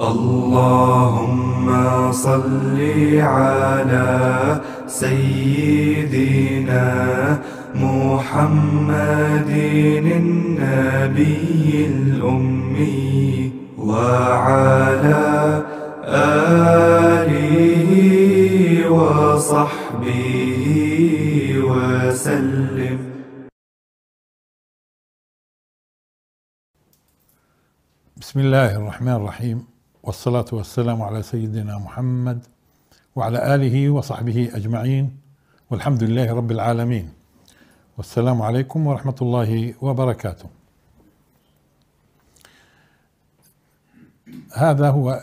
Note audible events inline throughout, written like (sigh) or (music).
اللهم صل على سيدنا محمد النبي الأمي وعلى آله وصحبه وسلم بسم الله الرحمن الرحيم والصلاة والسلام على سيدنا محمد وعلى آله وصحبه أجمعين والحمد لله رب العالمين والسلام عليكم ورحمة الله وبركاته هذا هو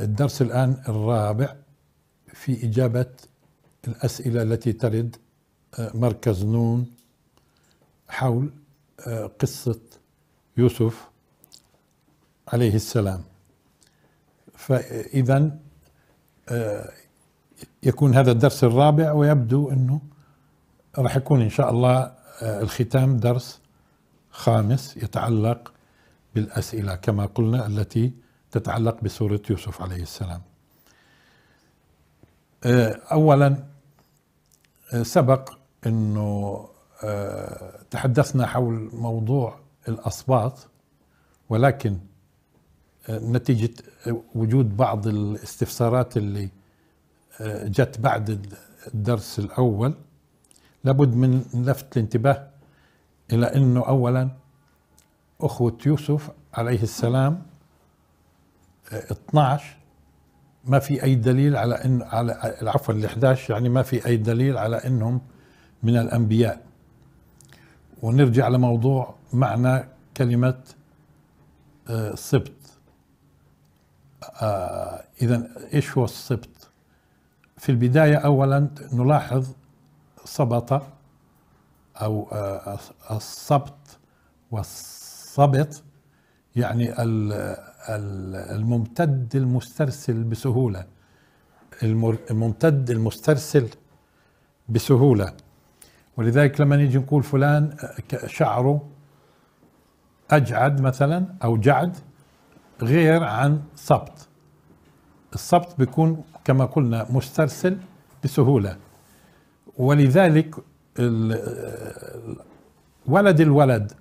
الدرس الآن الرابع في إجابة الأسئلة التي ترد آه، مركز نون حول آه، قصة يوسف عليه السلام فإذا آه، يكون هذا الدرس الرابع ويبدو أنه راح يكون إن شاء الله آه، الختام درس خامس يتعلق بالأسئلة كما قلنا التي تتعلق بسورة يوسف عليه السلام آه، أولا سبق أنه تحدثنا حول موضوع الاسباط ولكن آه، نتيجة آه، وجود بعض الاستفسارات اللي آه، جت بعد الدرس الأول لابد من لفت الانتباه إلى أنه أولا أخوة يوسف عليه السلام 12 ما في أي دليل على أن على عفوا ال 11 يعني ما في أي دليل على أنهم من الأنبياء ونرجع لموضوع معنى كلمة سبط آه، إذا إيش هو السبط؟ في البداية أولا نلاحظ صبط أو آه، الصبط والصبط يعني الممتد المسترسل بسهولة الممتد المسترسل بسهولة ولذلك لما نيجي نقول فلان آه، شعره أجعد مثلا أو جعد غير عن صبت الصبت بيكون كما قلنا مسترسل بسهولة ولذلك ولد الولد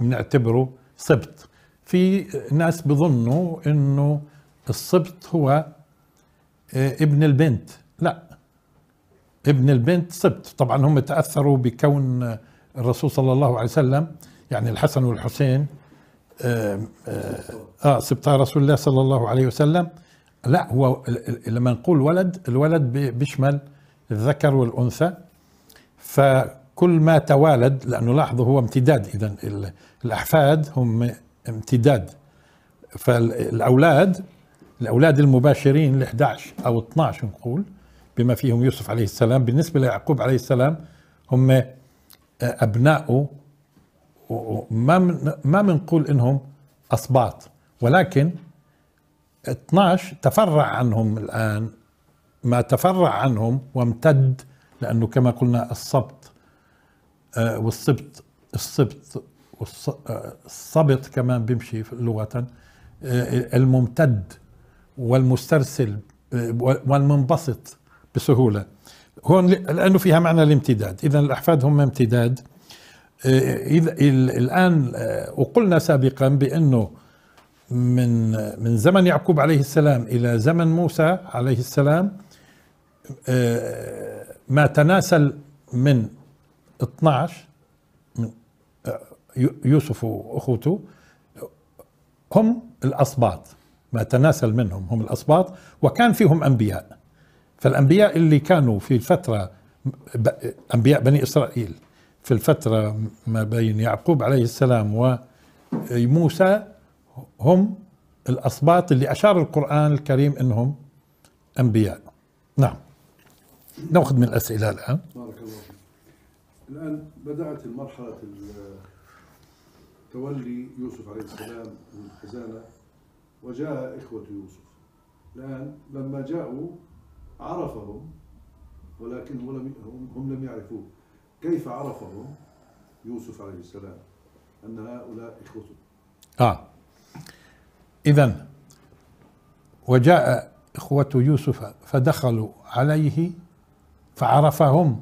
بنعتبره صبت في ناس بظنوا انه الصبت هو آه، ابن البنت لا ابن البنت صبت طبعا هم تأثروا بكون الرسول صلى الله عليه وسلم يعني الحسن والحسين آه, آه سبطة رسول الله صلى الله عليه وسلم لا هو لما نقول ولد الولد بيشمل الذكر والأنثى فكل ما توالد لأنه لاحظوا هو امتداد إذا الأحفاد هم امتداد فالأولاد الأولاد المباشرين ال 11 أو 12 نقول بما فيهم يوسف عليه السلام بالنسبة ليعقوب عليه السلام هم آه، أبناؤه وما من ما بنقول انهم اصباط ولكن 12 تفرع عنهم الان ما تفرع عنهم وامتد لانه كما قلنا السبط والسبط السبط والصبط كمان بيمشي لغه آه، الممتد والمسترسل آه، والمنبسط بسهوله هون لانه فيها معنى الامتداد اذا الاحفاد هم امتداد الآن آه، وقلنا سابقا بأنه من من زمن يعقوب عليه السلام إلى زمن موسى عليه السلام آه، ما تناسل من 12 من آه، يوسف وأخوته هم الأصباط ما تناسل منهم هم الأصباط وكان فيهم أنبياء فالأنبياء اللي كانوا في الفترة أنبياء بني إسرائيل في الفترة ما بين يعقوب عليه السلام وموسى هم الأصباط اللي أشار القرآن الكريم أنهم أنبياء نعم نأخذ من الأسئلة الآن بارك الله فيك الآن بدأت المرحلة تولي يوسف عليه السلام من الخزانة وجاء إخوة يوسف الآن لما جاءوا عرفهم ولكن هم لم يعرفوه كيف عرفهم يوسف عليه السلام أن هؤلاء إخوته آه إذا وجاء إخوة يوسف فدخلوا عليه فعرفهم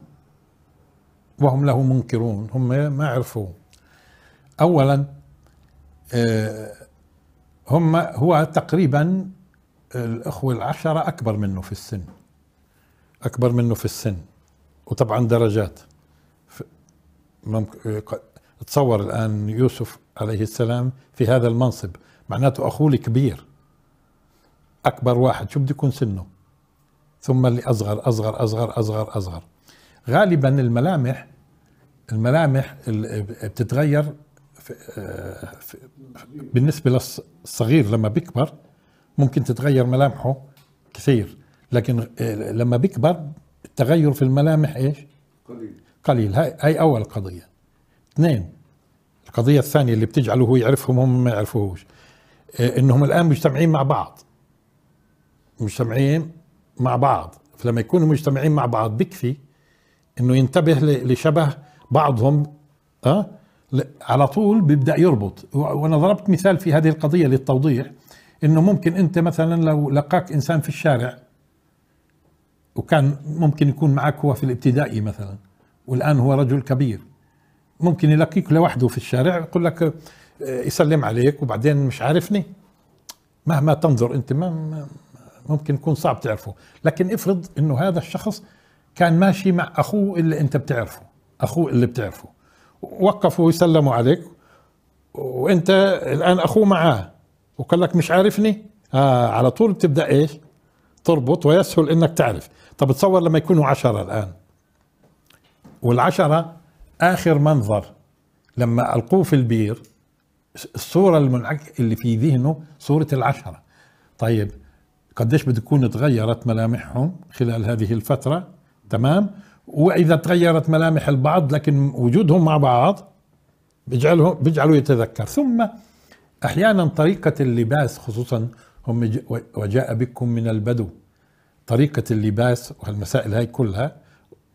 وهم له منكرون هم ما عرفوا أولا آه، هم هو تقريبا الأخوة العشرة أكبر منه في السن أكبر منه في السن وطبعا درجات تصور الآن يوسف عليه السلام في هذا المنصب معناته أخوه الكبير أكبر واحد شو بده يكون سنه ثم اللي أصغر أصغر أصغر أصغر أصغر غالبا الملامح الملامح بتتغير في في آه، بالنسبة للصغير لما بيكبر ممكن تتغير ملامحه كثير لكن آه، لما بيكبر التغير في الملامح ايش؟ قليل قليل هاي, هاي أول قضية اثنين القضية الثانية اللي بتجعله هو يعرفهم هم ما يعرفوهوش آه، انهم الان مجتمعين مع بعض مجتمعين مع بعض فلما يكونوا مجتمعين مع بعض بكفي انه ينتبه لشبه بعضهم أه؟ على طول بيبدا يربط وانا ضربت مثال في هذه القضيه للتوضيح انه ممكن انت مثلا لو لقاك انسان في الشارع وكان ممكن يكون معك هو في الابتدائي مثلا والآن هو رجل كبير ممكن يلاقيك لوحده في الشارع يقول لك آه، يسلم عليك وبعدين مش عارفني مهما تنظر أنت ما ممكن يكون صعب تعرفه لكن افرض أنه هذا الشخص كان ماشي مع أخوه اللي أنت بتعرفه أخوه اللي بتعرفه وقفوا ويسلموا عليك وانت الان اخوه معاه وقال لك مش عارفني آه على طول بتبدا ايش تربط ويسهل انك تعرف طب تصور لما يكونوا عشرة الان والعشرة آخر منظر لما ألقوه في البير الصورة المنعك اللي في ذهنه صورة العشرة طيب قديش بده تغيرت ملامحهم خلال هذه الفترة تمام وإذا تغيرت ملامح البعض لكن وجودهم مع بعض بيجعلهم بيجعلوا يتذكر ثم أحيانا طريقة اللباس خصوصا هم وجاء بكم من البدو طريقة اللباس وهالمسائل هاي كلها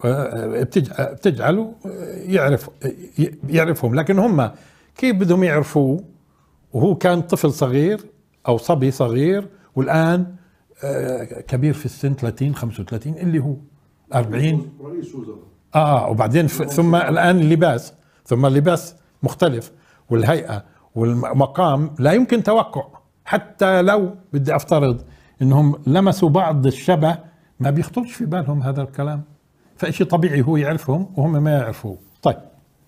بتجعله يعرف يعرفهم لكن هم كيف بدهم يعرفوه وهو كان طفل صغير او صبي صغير والان آه، كبير في السن 30 35 اللي هو 40 رئيس وزراء اه وبعدين ثم الان اللباس ثم اللباس مختلف والهيئه والمقام لا يمكن توقع حتى لو بدي افترض انهم لمسوا بعض الشبه ما بيخطرش في بالهم هذا الكلام فشيء طبيعي هو يعرفهم وهم ما يعرفوه طيب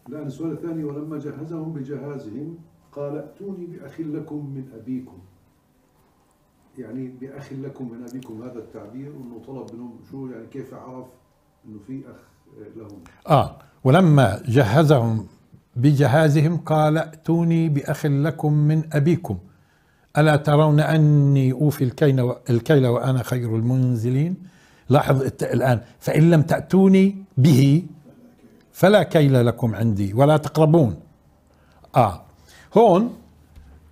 الآن السؤال الثاني ولما جهزهم بجهازهم قال ائتوني بأخ لكم من أبيكم يعني بأخ لكم من أبيكم هذا التعبير أنه طلب منهم شو يعني كيف عرف أنه في أخ لهم آه ولما جهزهم بجهازهم قال ائتوني بأخ لكم من أبيكم ألا ترون أني أوفي الكيل الكيل وأنا خير المنزلين لاحظ الآن فإن لم تأتوني به فلا كيل لكم عندي ولا تقربون آه هون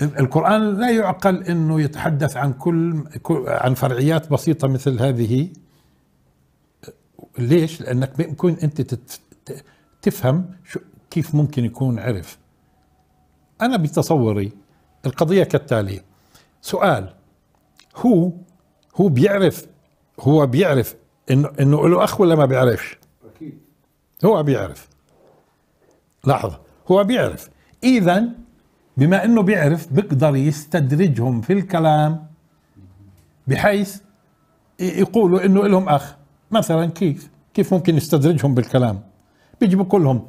القرآن لا يعقل أنه يتحدث عن كل عن فرعيات بسيطة مثل هذه ليش؟ لأنك ممكن أنت تفهم كيف ممكن يكون عرف أنا بتصوري القضية كالتالي سؤال هو هو بيعرف هو بيعرف انه انه له اخ ولا ما بيعرفش؟ اكيد هو بيعرف لحظه هو بيعرف اذا بما انه بيعرف بيقدر يستدرجهم في الكلام بحيث يقولوا انه لهم اخ مثلا كيف كيف ممكن يستدرجهم بالكلام بيجيبوا كلهم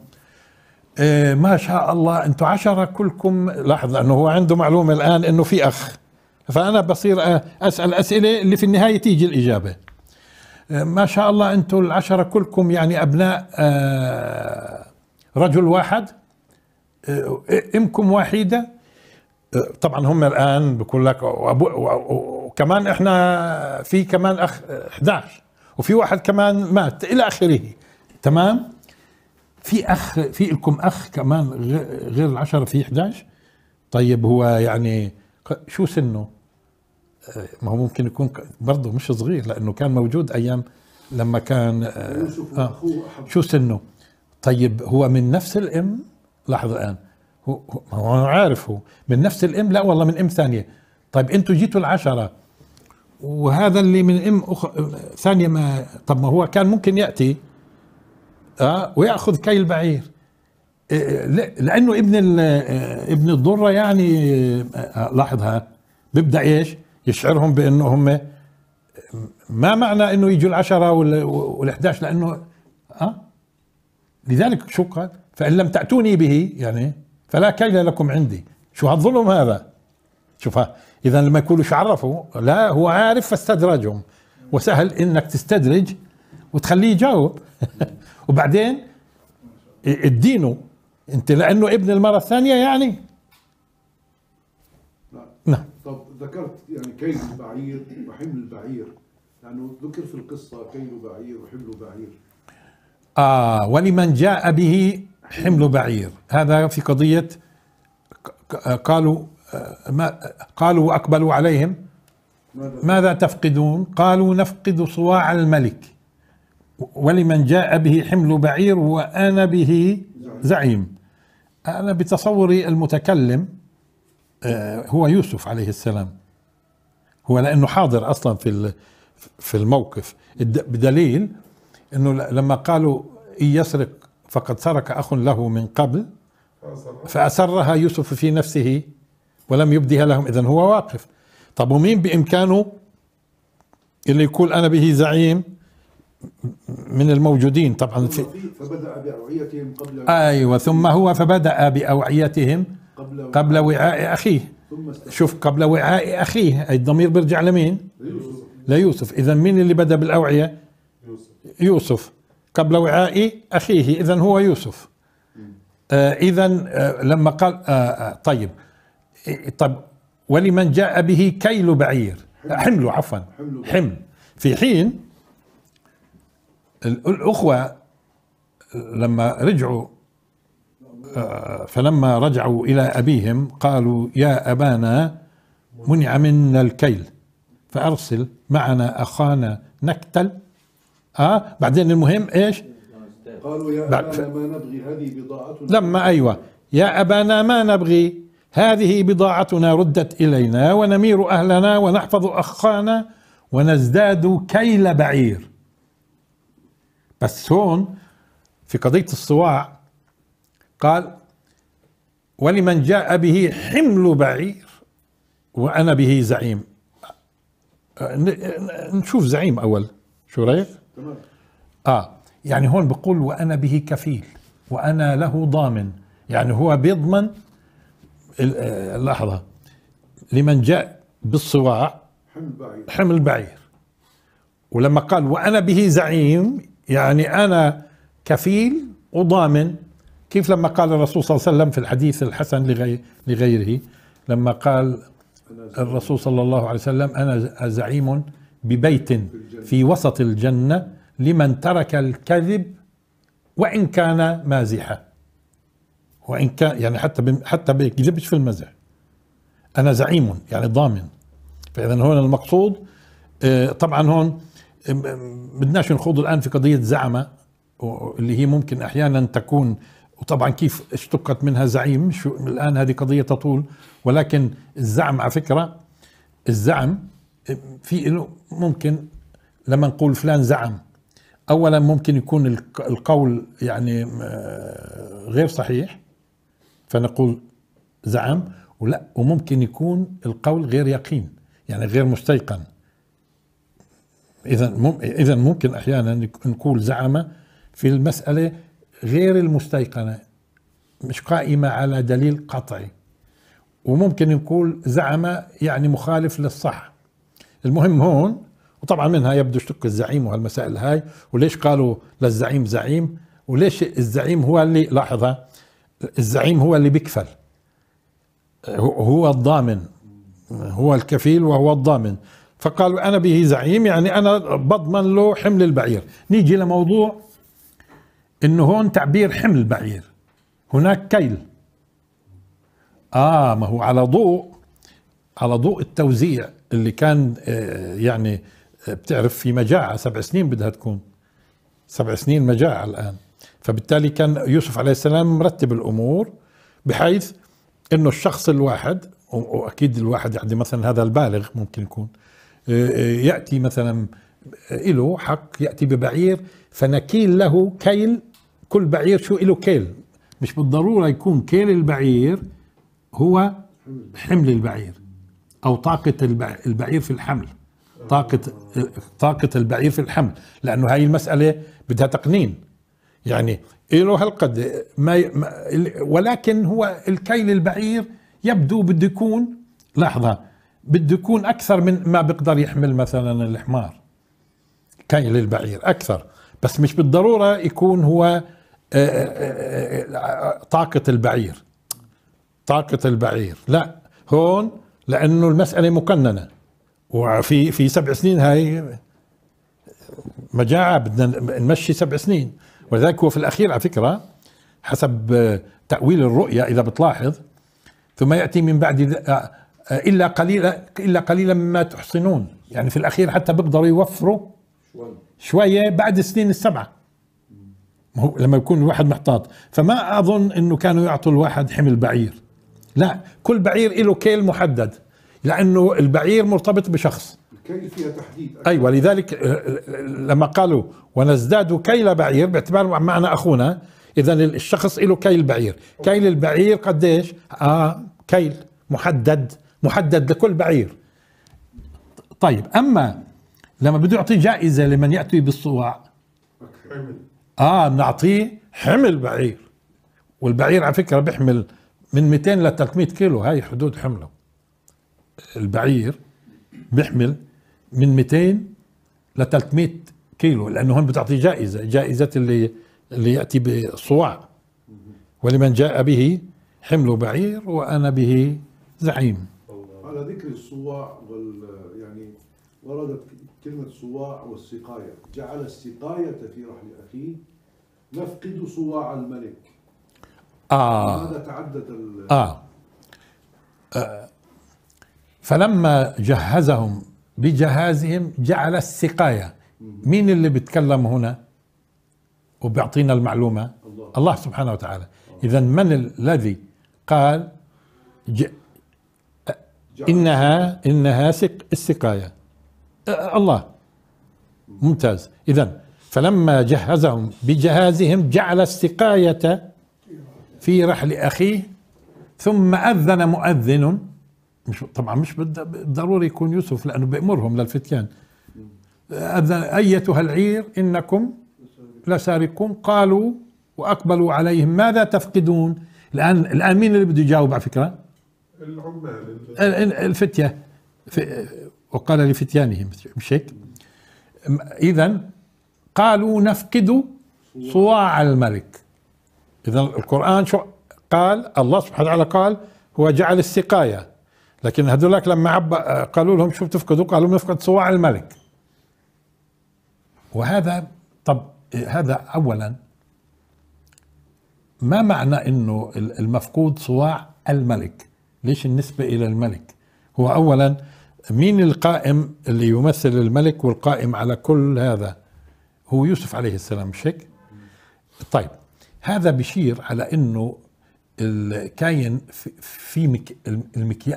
إيه ما شاء الله انتم عشرة كلكم لاحظ لانه هو عنده معلومه الان انه في اخ فانا بصير آه، اسال اسئله اللي في النهايه تيجي الاجابه آه، ما شاء الله انتم العشره كلكم يعني ابناء آه، رجل واحد امكم وحيده طبعا هم الان بقول لك وكمان احنا في كمان اخ 11 وفي واحد كمان مات الى اخره تمام في اخ في لكم اخ كمان غير العشره في 11 طيب هو يعني شو سنه ما هو ممكن يكون برضه مش صغير لانه كان موجود ايام لما كان آه, آه، شو سنه طيب هو من نفس الام لاحظ الان هو هو عارف هو من نفس الام لا والله من ام ثانيه طيب انتم جيتوا العشره وهذا اللي من ام أخ... ثانيه ما طب ما هو كان ممكن ياتي اه وياخذ كي البعير آه، آه، لانه ابن ابن الضره يعني لاحظها بيبدا ايش؟ يشعرهم بانه هم ما معنى انه يجوا العشرة وال11 لانه أه؟ لذلك شو قال فان لم تاتوني به يعني فلا كيل لكم عندي شو هالظلم هذا شوف اذا لما يقولوا شو عرفوا لا هو عارف فاستدرجهم وسهل انك تستدرج وتخليه يجاوب (laughs) وبعدين ادينه انت لانه ابن المره الثانيه يعني ذكرت يعني كيل البعير وحمل البعير لأنه ذكر في القصة كيل بعير وحمل بعير آه ولمن جاء به حمل بعير هذا في قضية قالوا آه، ما قالوا وأقبلوا عليهم ماذا تفقدون قالوا نفقد صواع الملك ولمن جاء به حمل بعير وأنا به زعيم آه، أنا بتصوري المتكلم آه، هو يوسف عليه السلام هو لانه حاضر اصلا في في الموقف بدليل انه لما قالوا ان يسرق فقد سرق اخ له من قبل فاسرها يوسف في نفسه ولم يبدها لهم اذا هو واقف طب ومين بامكانه اللي يقول انا به زعيم من الموجودين طبعا في فبدا باوعيتهم قبل ايوه ثم هو فبدا باوعيتهم قبل, قبل وعاء أخيه شوف قبل وعاء أخيه الضمير بيرجع لمين ليوسف ليوسف إذا مين اللي بدأ بالأوعية يوسف, يوسف. قبل وعاء أخيه إذا هو يوسف آه إذا آه لما قال آه, آه، طيب إيه، طب ولمن جاء به كيل بعير حمله عفوا حمل في حين الأخوة آه، لما رجعوا فلما رجعوا إلى أبيهم قالوا يا أبانا منع منا الكيل فأرسل معنا أخانا نكتل آه بعدين المهم إيش قالوا يا أبانا ما نبغي هذه بضاعتنا لما أيوة يا أبانا ما نبغي هذه بضاعتنا ردت إلينا ونمير أهلنا ونحفظ أخانا ونزداد كيل بعير بس هون في قضية الصواع قال ولمن جاء به حمل بعير وأنا به زعيم نشوف زعيم أول شو رأيك؟ تمام آه يعني هون بقول وأنا به كفيل وأنا له ضامن يعني هو بيضمن آه، لحظة لمن جاء بالصواع حمل بعير حمل بعير ولما قال وأنا به زعيم يعني أنا كفيل وضامن كيف لما قال الرسول صلى الله عليه وسلم في الحديث الحسن لغير لغيره لما قال الرسول صلى الله عليه وسلم أنا زعيم ببيت في وسط الجنة لمن ترك الكذب وإن كان مازحا وإن كان يعني حتى حتى بيكذبش في المزح أنا زعيم يعني ضامن فإذا هون المقصود آه، طبعا هون آه، بدناش نخوض الآن في قضية زعمة اللي هي ممكن أحيانا تكون وطبعا كيف اشتقت منها زعيم شو الان هذه قضيه تطول ولكن الزعم على فكره الزعم في له ممكن لما نقول فلان زعم اولا ممكن يكون القول يعني آه، غير صحيح فنقول زعم ولا وممكن يكون القول غير يقين يعني غير مستيقن اذا اذا ممكن احيانا نقول زعم في المساله غير المستيقنة مش قائمة على دليل قطعي وممكن نقول زعم يعني مخالف للصح المهم هون وطبعا منها يبدو اشتق الزعيم وهالمسائل هاي وليش قالوا للزعيم زعيم وليش الزعيم هو اللي لاحظها الزعيم هو اللي بيكفل هو الضامن هو الكفيل وهو الضامن فقالوا انا به زعيم يعني انا بضمن له حمل البعير نيجي لموضوع انه هون تعبير حمل بعير هناك كيل اه ما هو على ضوء على ضوء التوزيع اللي كان آه، يعني آه، بتعرف في مجاعة سبع سنين بدها تكون سبع سنين مجاعة الآن فبالتالي كان يوسف عليه السلام مرتب الأمور بحيث أنه الشخص الواحد وأكيد الواحد يعني مثلا هذا البالغ ممكن يكون آه، يأتي مثلا له حق يأتي ببعير فنكيل له كيل كل بعير شو له كيل مش بالضروره يكون كيل البعير هو حمل البعير او طاقه البعير في الحمل طاقه طاقه البعير في الحمل لانه هاي المساله بدها تقنين يعني له هالقد ما ولكن هو الكيل البعير يبدو بده يكون لحظه بده يكون اكثر من ما بيقدر يحمل مثلا الحمار كيل البعير اكثر بس مش بالضروره يكون هو آه، آه، آه، طاقة البعير طاقة البعير لا هون لأنه المسألة مقننة وفي في سبع سنين هاي مجاعة بدنا نمشي سبع سنين ولذلك هو في الأخير على فكرة حسب تأويل الرؤية إذا بتلاحظ ثم يأتي من بعد إلا قليلا إلا قليلا مما تحصنون يعني في الأخير حتى بيقدروا يوفروا شوية بعد السنين السبعة هو لما يكون الواحد محتاط فما اظن انه كانوا يعطوا الواحد حمل بعير لا كل بعير له كيل محدد لانه البعير مرتبط بشخص الكيل فيها تحديد أكثر. ايوه لذلك آه، آه، لما قالوا ونزداد كيل بعير باعتبار معنا اخونا اذا الشخص له كيل بعير كيل البعير قديش اه كيل محدد محدد لكل بعير طيب اما لما بده يعطي جائزه لمن ياتي بالصواع اه بنعطيه حمل بعير والبعير على فكره بيحمل من 200 ل 300 كيلو هاي حدود حمله البعير بيحمل من 200 ل 300 كيلو لانه هون بتعطيه جائزه جائزه اللي اللي ياتي بصواع ولمن جاء به حمل بعير وانا به زعيم على ذكر الصواع وال يعني وردت كلمه صواع والسقايه جعل السقايه في رحل اخيه نفقد صواع الملك آه هذا تعدد ال آه. آه فلما جهزهم بجهازهم جعل السقاية مين اللي بيتكلم هنا وبيعطينا المعلومة الله, الله سبحانه وتعالى إذا من الذي قال ج... إنها إنها سق السقاية آه، الله ممتاز إذا فلما جهزهم بجهازهم جعل السقاية في رحل أخيه ثم أذن مؤذن مش طبعا مش ضروري يكون يوسف لأنه بأمرهم للفتيان أذن أيتها العير إنكم لسارقون قالوا وأقبلوا عليهم ماذا تفقدون الآن الآن مين اللي بده يجاوب على فكرة العمال الفتية وقال لفتيانهم مش هيك إذا قالوا نفقد صواع الملك إذا القرآن شو قال الله سبحانه وتعالى قال هو جعل السقاية لكن هذولاك لما عب قالوا لهم شو بتفقدوا قالوا نفقد صواع الملك وهذا طب هذا أولا ما معنى أنه المفقود صواع الملك ليش النسبة إلى الملك هو أولا مين القائم اللي يمثل الملك والقائم على كل هذا هو يوسف عليه السلام مش هيك؟ طيب هذا بشير على انه الكاين في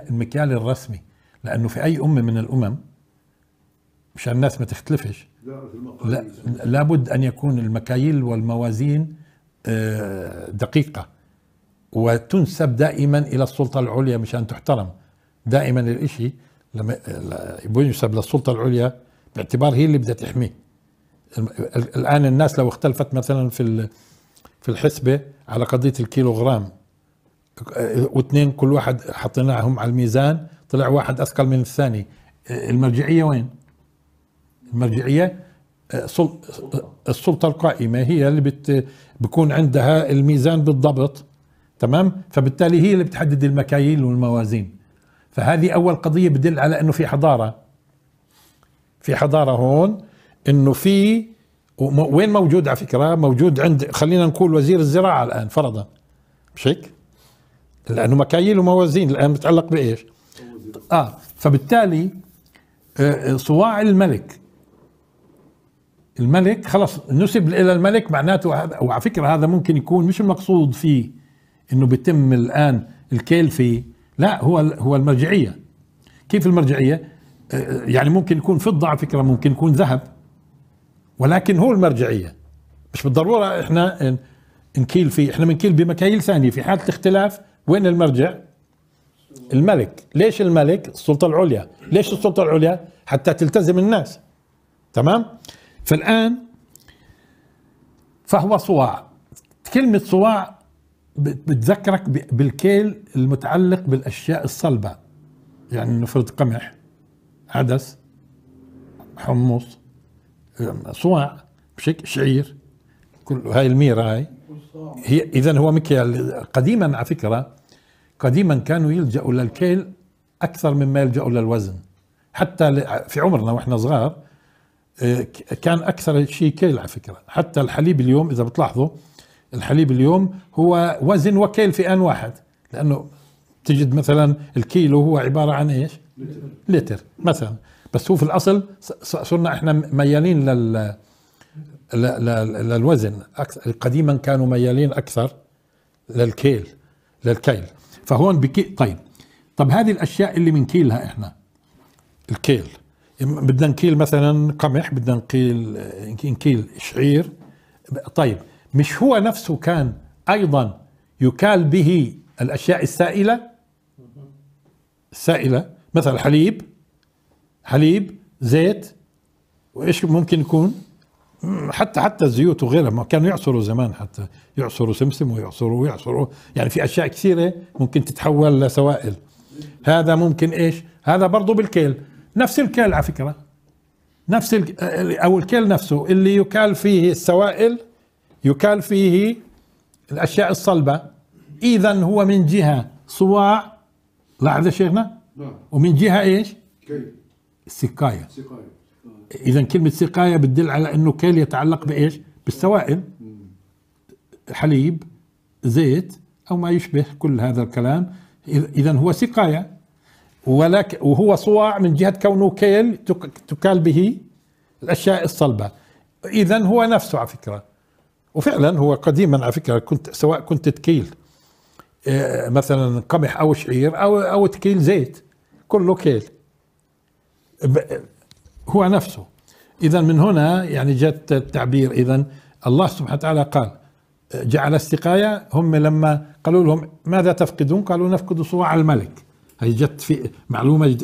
المكيال الرسمي لانه في اي امه من الامم مشان الناس ما تختلفش لا لابد ان يكون المكاييل والموازين آه، دقيقه وتنسب دائما الى السلطه العليا مشان تحترم دائما الاشي لما ينسب للسلطه العليا باعتبار هي اللي بدها تحميه الان الناس لو اختلفت مثلا في في الحسبه على قضيه الكيلوغرام واثنين كل واحد حطيناهم على الميزان طلع واحد اثقل من الثاني المرجعيه وين؟ المرجعيه السلطه القائمه هي اللي بت بكون عندها الميزان بالضبط تمام فبالتالي هي اللي بتحدد المكاييل والموازين فهذه اول قضيه بدل على انه في حضاره في حضاره هون انه في وين موجود على فكره موجود عند خلينا نقول وزير الزراعه الان فرضا مش هيك لانه مكاييل وموازين الان متعلق بايش اه فبالتالي آه، آه، صواع الملك الملك خلص نسب الى الملك معناته وعلى فكره هذا ممكن يكون مش المقصود فيه انه بيتم الان الكيل فيه لا هو هو المرجعيه كيف المرجعيه آه، يعني ممكن يكون فضه على فكره ممكن يكون ذهب ولكن هو المرجعيه مش بالضروره احنا نكيل فيه احنا بنكيل بمكاييل ثانيه في حاله الاختلاف وين المرجع الملك ليش الملك السلطه العليا ليش السلطه العليا حتى تلتزم الناس تمام فالان فهو صواع كلمه صواع بتذكرك بالكيل المتعلق بالاشياء الصلبه يعني نفرض قمح عدس حمص صواع بشكل شعير كل هاي الميرة هاي هي إذا هو مكيال قديما على فكرة قديما كانوا يلجأوا للكيل أكثر مما يلجأوا للوزن حتى في عمرنا وإحنا صغار آه، كان أكثر شيء كيل على فكرة حتى الحليب اليوم إذا بتلاحظوا الحليب اليوم هو وزن وكيل في آن واحد لأنه تجد مثلا الكيلو هو عبارة عن إيش لتر, لتر مثلا بس هو في الاصل صرنا احنا ميالين لل للوزن قديما كانوا ميالين اكثر للكيل للكيل فهون بكي طيب طب هذه الاشياء اللي بنكيلها احنا الكيل بدنا نكيل مثلا قمح بدنا نكيل نكيل شعير طيب مش هو نفسه كان ايضا يكال به الاشياء السائله السائله مثلا الحليب حليب زيت وايش ممكن يكون حتى حتى الزيوت وغيرها ما كانوا يعصروا زمان حتى يعصروا سمسم ويعصروا ويعصروا يعني في اشياء كثيره ممكن تتحول لسوائل هذا ممكن ايش هذا برضه بالكيل نفس الكيل على فكره نفس او الكيل نفسه اللي يكال فيه السوائل يكال فيه الاشياء الصلبه اذا هو من جهه صواع لاحظ يا شيخنا نعم. ومن جهه ايش كيل السقايه اذا كلمه سقايه بتدل على انه كيل يتعلق بايش بالسوائل حليب زيت او ما يشبه كل هذا الكلام اذا هو سقايه ولكن وهو صواع من جهه كونه كيل تكال به الاشياء الصلبه اذا هو نفسه على فكره وفعلا هو قديما على فكره كنت سواء كنت تكيل آه، مثلا قمح او شعير او او تكيل زيت كله كيل هو نفسه إذا من هنا يعني جت التعبير إذا الله سبحانه وتعالى قال جعل السقاية هم لما قالوا لهم ماذا تفقدون قالوا نفقد صواع الملك هي جت في معلومة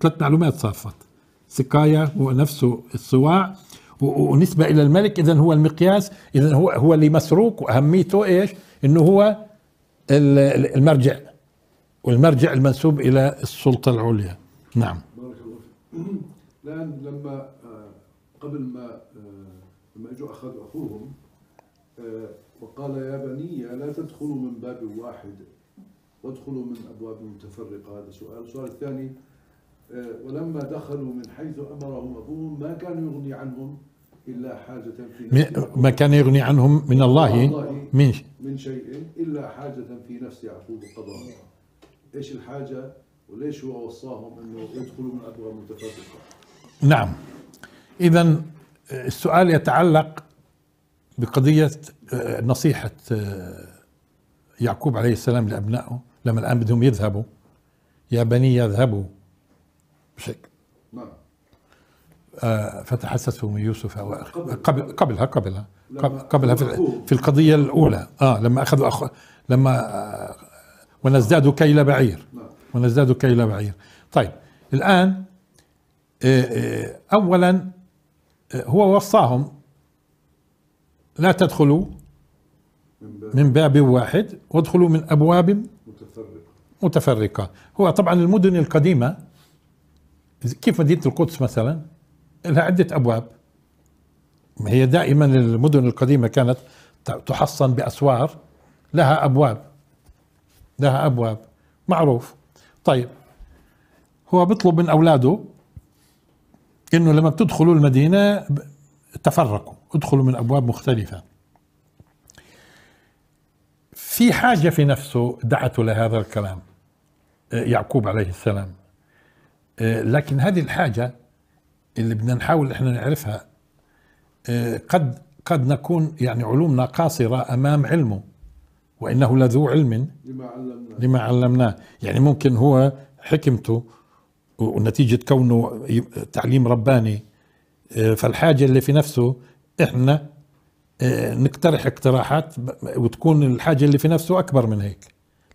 ثلاث معلومات صافت سقاية هو نفسه الصواع ونسبة إلى الملك إذا هو المقياس إذا هو هو اللي مسروق وأهميته إيش إنه هو المرجع والمرجع المنسوب إلى السلطة العليا نعم لان لما آه، قبل ما آه، لما اجوا اخذوا اخوهم آه، وقال يا بني لا تدخلوا من باب واحد وادخلوا من ابواب متفرقه هذا سؤال السؤال الثاني ولما دخلوا من حيث امرهم ابوهم ما كان يغني عنهم الا حاجه في ما كان يغني عنهم من الله من من شيء الا حاجه في نفس يعقوب قضاها ايش الحاجه وليش هو وصاهم انه يدخلوا من ابواب متفرقه؟ نعم اذا آه، السؤال يتعلق بقضيه آه، نصيحه آه، يعقوب عليه السلام لابنائه لما الان بدهم يذهبوا يا بني يذهبوا بشكل نعم فتحسسوا من يوسف قبل قبلها قبلها قبلها في, في القضيه الاولى اه لما اخذوا أخ... لما ونزدادوا كيل بعير نعم ونزداد كيل بعير طيب الآن آه، آه، أولا آه، هو وصاهم لا تدخلوا من باب واحد وادخلوا من أبواب متفرقة هو طبعا المدن القديمة كيف مدينة القدس مثلا لها عدة أبواب هي دائما المدن القديمة كانت تحصن بأسوار لها أبواب لها أبواب معروف طيب هو بيطلب من اولاده انه لما بتدخلوا المدينه تفرقوا ادخلوا من ابواب مختلفه في حاجه في نفسه دعته لهذا الكلام يعقوب عليه السلام لكن هذه الحاجه اللي بدنا نحاول احنا نعرفها قد قد نكون يعني علومنا قاصره امام علمه وإنه لذو علم لما علمناه, لما علمناه. يعني ممكن هو حكمته ونتيجة كونه تعليم رباني آه، فالحاجة اللي في نفسه إحنا آه، نقترح اقتراحات وتكون الحاجة اللي في نفسه أكبر من هيك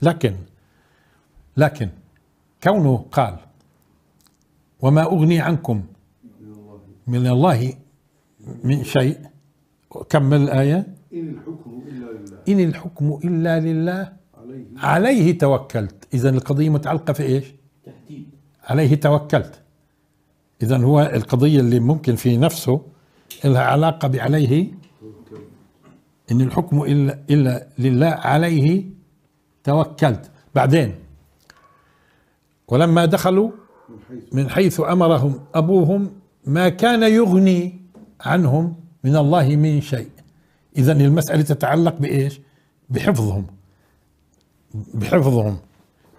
لكن لكن كونه قال وما أغني عنكم من الله من شيء كمل الآية إن الحكم إلا لله إن الحكم إلا لله عليه, عليه توكلت إذا القضية متعلقة في إيش تهديد عليه توكلت إذا هو القضية اللي ممكن في نفسه لها علاقة بعليه إن الحكم إلا, إلا لله عليه توكلت بعدين ولما دخلوا من حيث أمرهم أبوهم ما كان يغني عنهم من الله من شيء اذا المساله تتعلق بايش؟ بحفظهم بحفظهم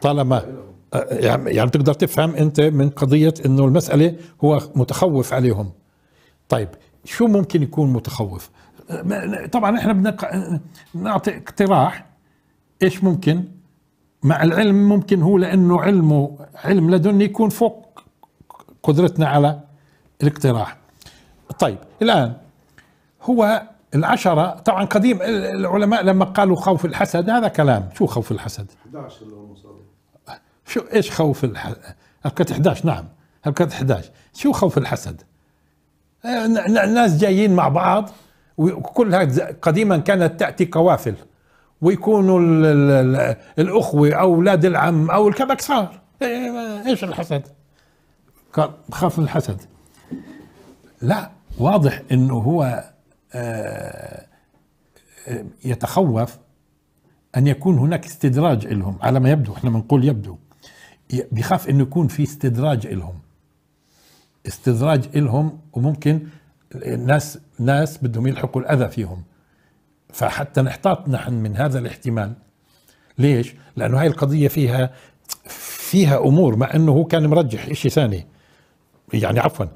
طالما آه، يعني بتقدر يعني تفهم انت من قضيه انه المساله هو متخوف عليهم طيب شو ممكن يكون متخوف طبعا احنا بدنا نعطي اقتراح ايش ممكن مع العلم ممكن هو لانه علمه علم لدني يكون فوق قدرتنا على الاقتراح طيب الان هو العشرة طبعا قديم العلماء لما قالوا خوف الحسد هذا كلام شو خوف الحسد 11 اللي هم شو ايش خوف الحسد هلقت 11 نعم هلقت 11 شو خوف الحسد آه، ناس جايين مع بعض وكلها قديما كانت تأتي قوافل ويكونوا الأخوة أو أولاد العم أو الكذا صار إيه، إيه، إيش الحسد خاف الحسد لا واضح انه هو آه، آه، يتخوف أن يكون هناك استدراج لهم على ما يبدو احنا بنقول يبدو بخاف أنه يكون في استدراج لهم استدراج لهم وممكن الناس ناس بدهم يلحقوا الأذى فيهم فحتى نحتاط نحن من هذا الاحتمال ليش؟ لأنه هاي القضية فيها فيها أمور مع أنه هو كان مرجح شيء ثاني يعني عفوا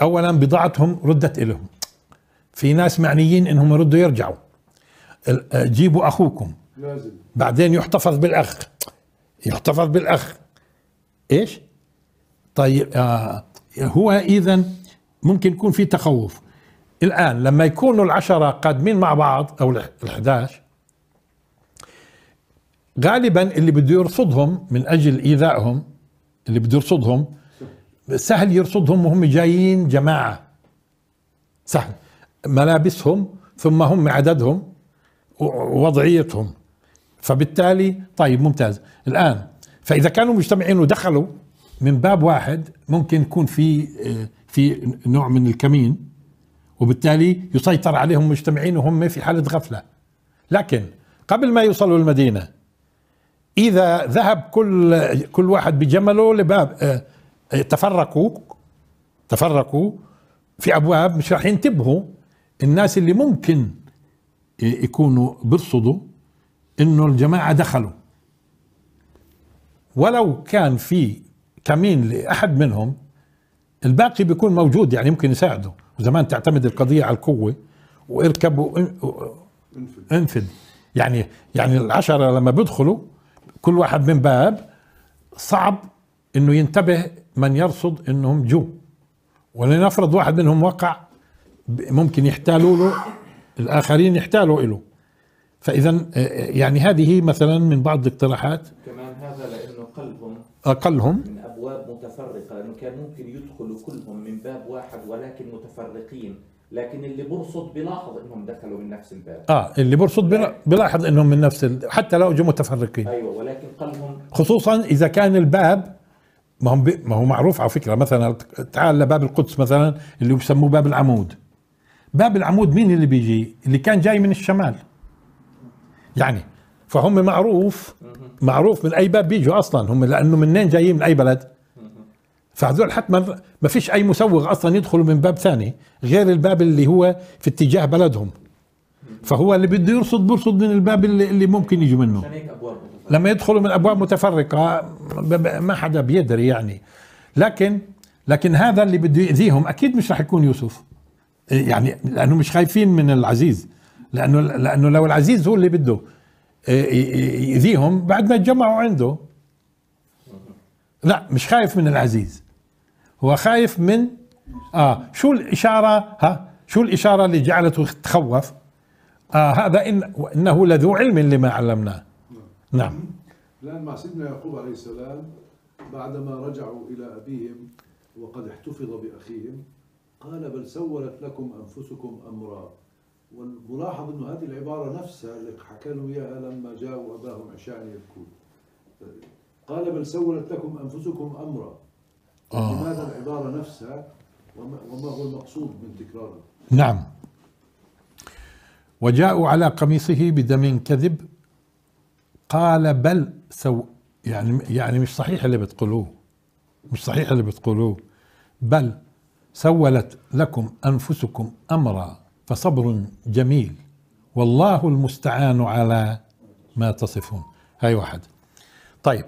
أولا بضاعتهم ردت إلهم في ناس معنيين انهم يردوا يرجعوا آه، جيبوا اخوكم لازم بعدين يحتفظ بالاخ يحتفظ بالاخ ايش طيب آه هو اذا ممكن يكون في تخوف الان لما يكونوا العشره قادمين مع بعض او ال11 غالبا اللي بده يرصدهم من اجل ايذائهم اللي بده يرصدهم سهل يرصدهم وهم جايين جماعه سهل ملابسهم ثم هم عددهم ووضعيتهم فبالتالي طيب ممتاز الآن فإذا كانوا مجتمعين ودخلوا من باب واحد ممكن يكون في آه، في نوع من الكمين وبالتالي يسيطر عليهم مجتمعين وهم في حالة غفلة لكن قبل ما يوصلوا المدينة إذا ذهب كل كل واحد بجمله لباب آه، آه، تفرقوا تفرقوا في أبواب مش راح ينتبهوا الناس اللي ممكن يكونوا بيرصدوا انه الجماعه دخلوا ولو كان في كمين لاحد منهم الباقي بيكون موجود يعني ممكن يساعده وزمان تعتمد القضيه على القوه واركب وانفذ يعني يعني العشره لما بيدخلوا كل واحد من باب صعب انه ينتبه من يرصد انهم جو ولنفرض واحد منهم وقع ممكن يحتالوا له الاخرين يحتالوا له فاذا آه، آه، يعني هذه مثلا من بعض الاقتراحات كمان هذا لانه قلبهم اقلهم من ابواب متفرقه لانه كان ممكن يدخلوا كلهم من باب واحد ولكن متفرقين لكن اللي برصد بلاحظ انهم دخلوا من نفس الباب اه اللي برصد بلاحظ انهم من نفس ال... حتى لو اجوا متفرقين ايوه ولكن قلبهم خصوصا اذا كان الباب ما هم ما هو معروف على فكره مثلا تعال لباب القدس مثلا اللي بسموه باب العمود باب العمود مين اللي بيجي اللي كان جاي من الشمال يعني فهم معروف معروف من اي باب بيجوا اصلا هم لانه منين جايين من اي بلد فهذول حتى ما فيش اي مسوغ اصلا يدخلوا من باب ثاني غير الباب اللي هو في اتجاه بلدهم فهو اللي بده يرصد برصد من الباب اللي, اللي ممكن يجي منه لما يدخلوا من ابواب متفرقه ما حدا بيدري يعني لكن لكن هذا اللي بده يأذيهم اكيد مش راح يكون يوسف يعني لانه مش خايفين من العزيز لانه لانه لو العزيز هو اللي بده آه، يأذيهم بعد ما يتجمعوا عنده لا مش خايف من العزيز هو خايف من اه شو الاشاره ها شو الاشاره اللي جعلته تخوف آه هذا إن انه لذو علم لما علمناه نعم الان مع سيدنا يعقوب عليه السلام بعدما رجعوا الى ابيهم وقد احتفظ باخيهم قال بل سولت لكم أنفسكم أمرا والملاحظ أنه هذه العبارة نفسها اللي حكى لهم إياها لما جاءوا أباهم عشاء يبكون قال بل سولت لكم أنفسكم أمرا آه. لماذا العبارة نفسها وما هو المقصود من تكرارها نعم وجاءوا على قميصه بدم كذب قال بل سو يعني يعني مش صحيح اللي بتقولوه مش صحيح اللي بتقولوه بل سولت لكم انفسكم امرا فصبر جميل والله المستعان على ما تصفون هاي واحد طيب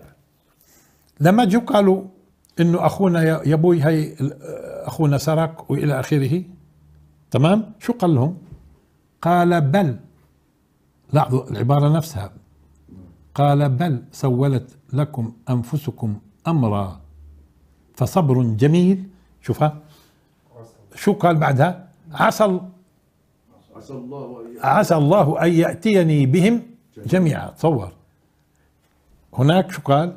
لما جو قالوا انه اخونا يا ابوي هي اخونا سرق والى اخره تمام شو قال لهم قال بل لاحظوا العباره نفسها قال بل سولت لكم انفسكم امرا فصبر جميل شوفها شو قال بعدها عسى عسى الله عسى الله أن يأتيني بهم جميعا تصور هناك شو قال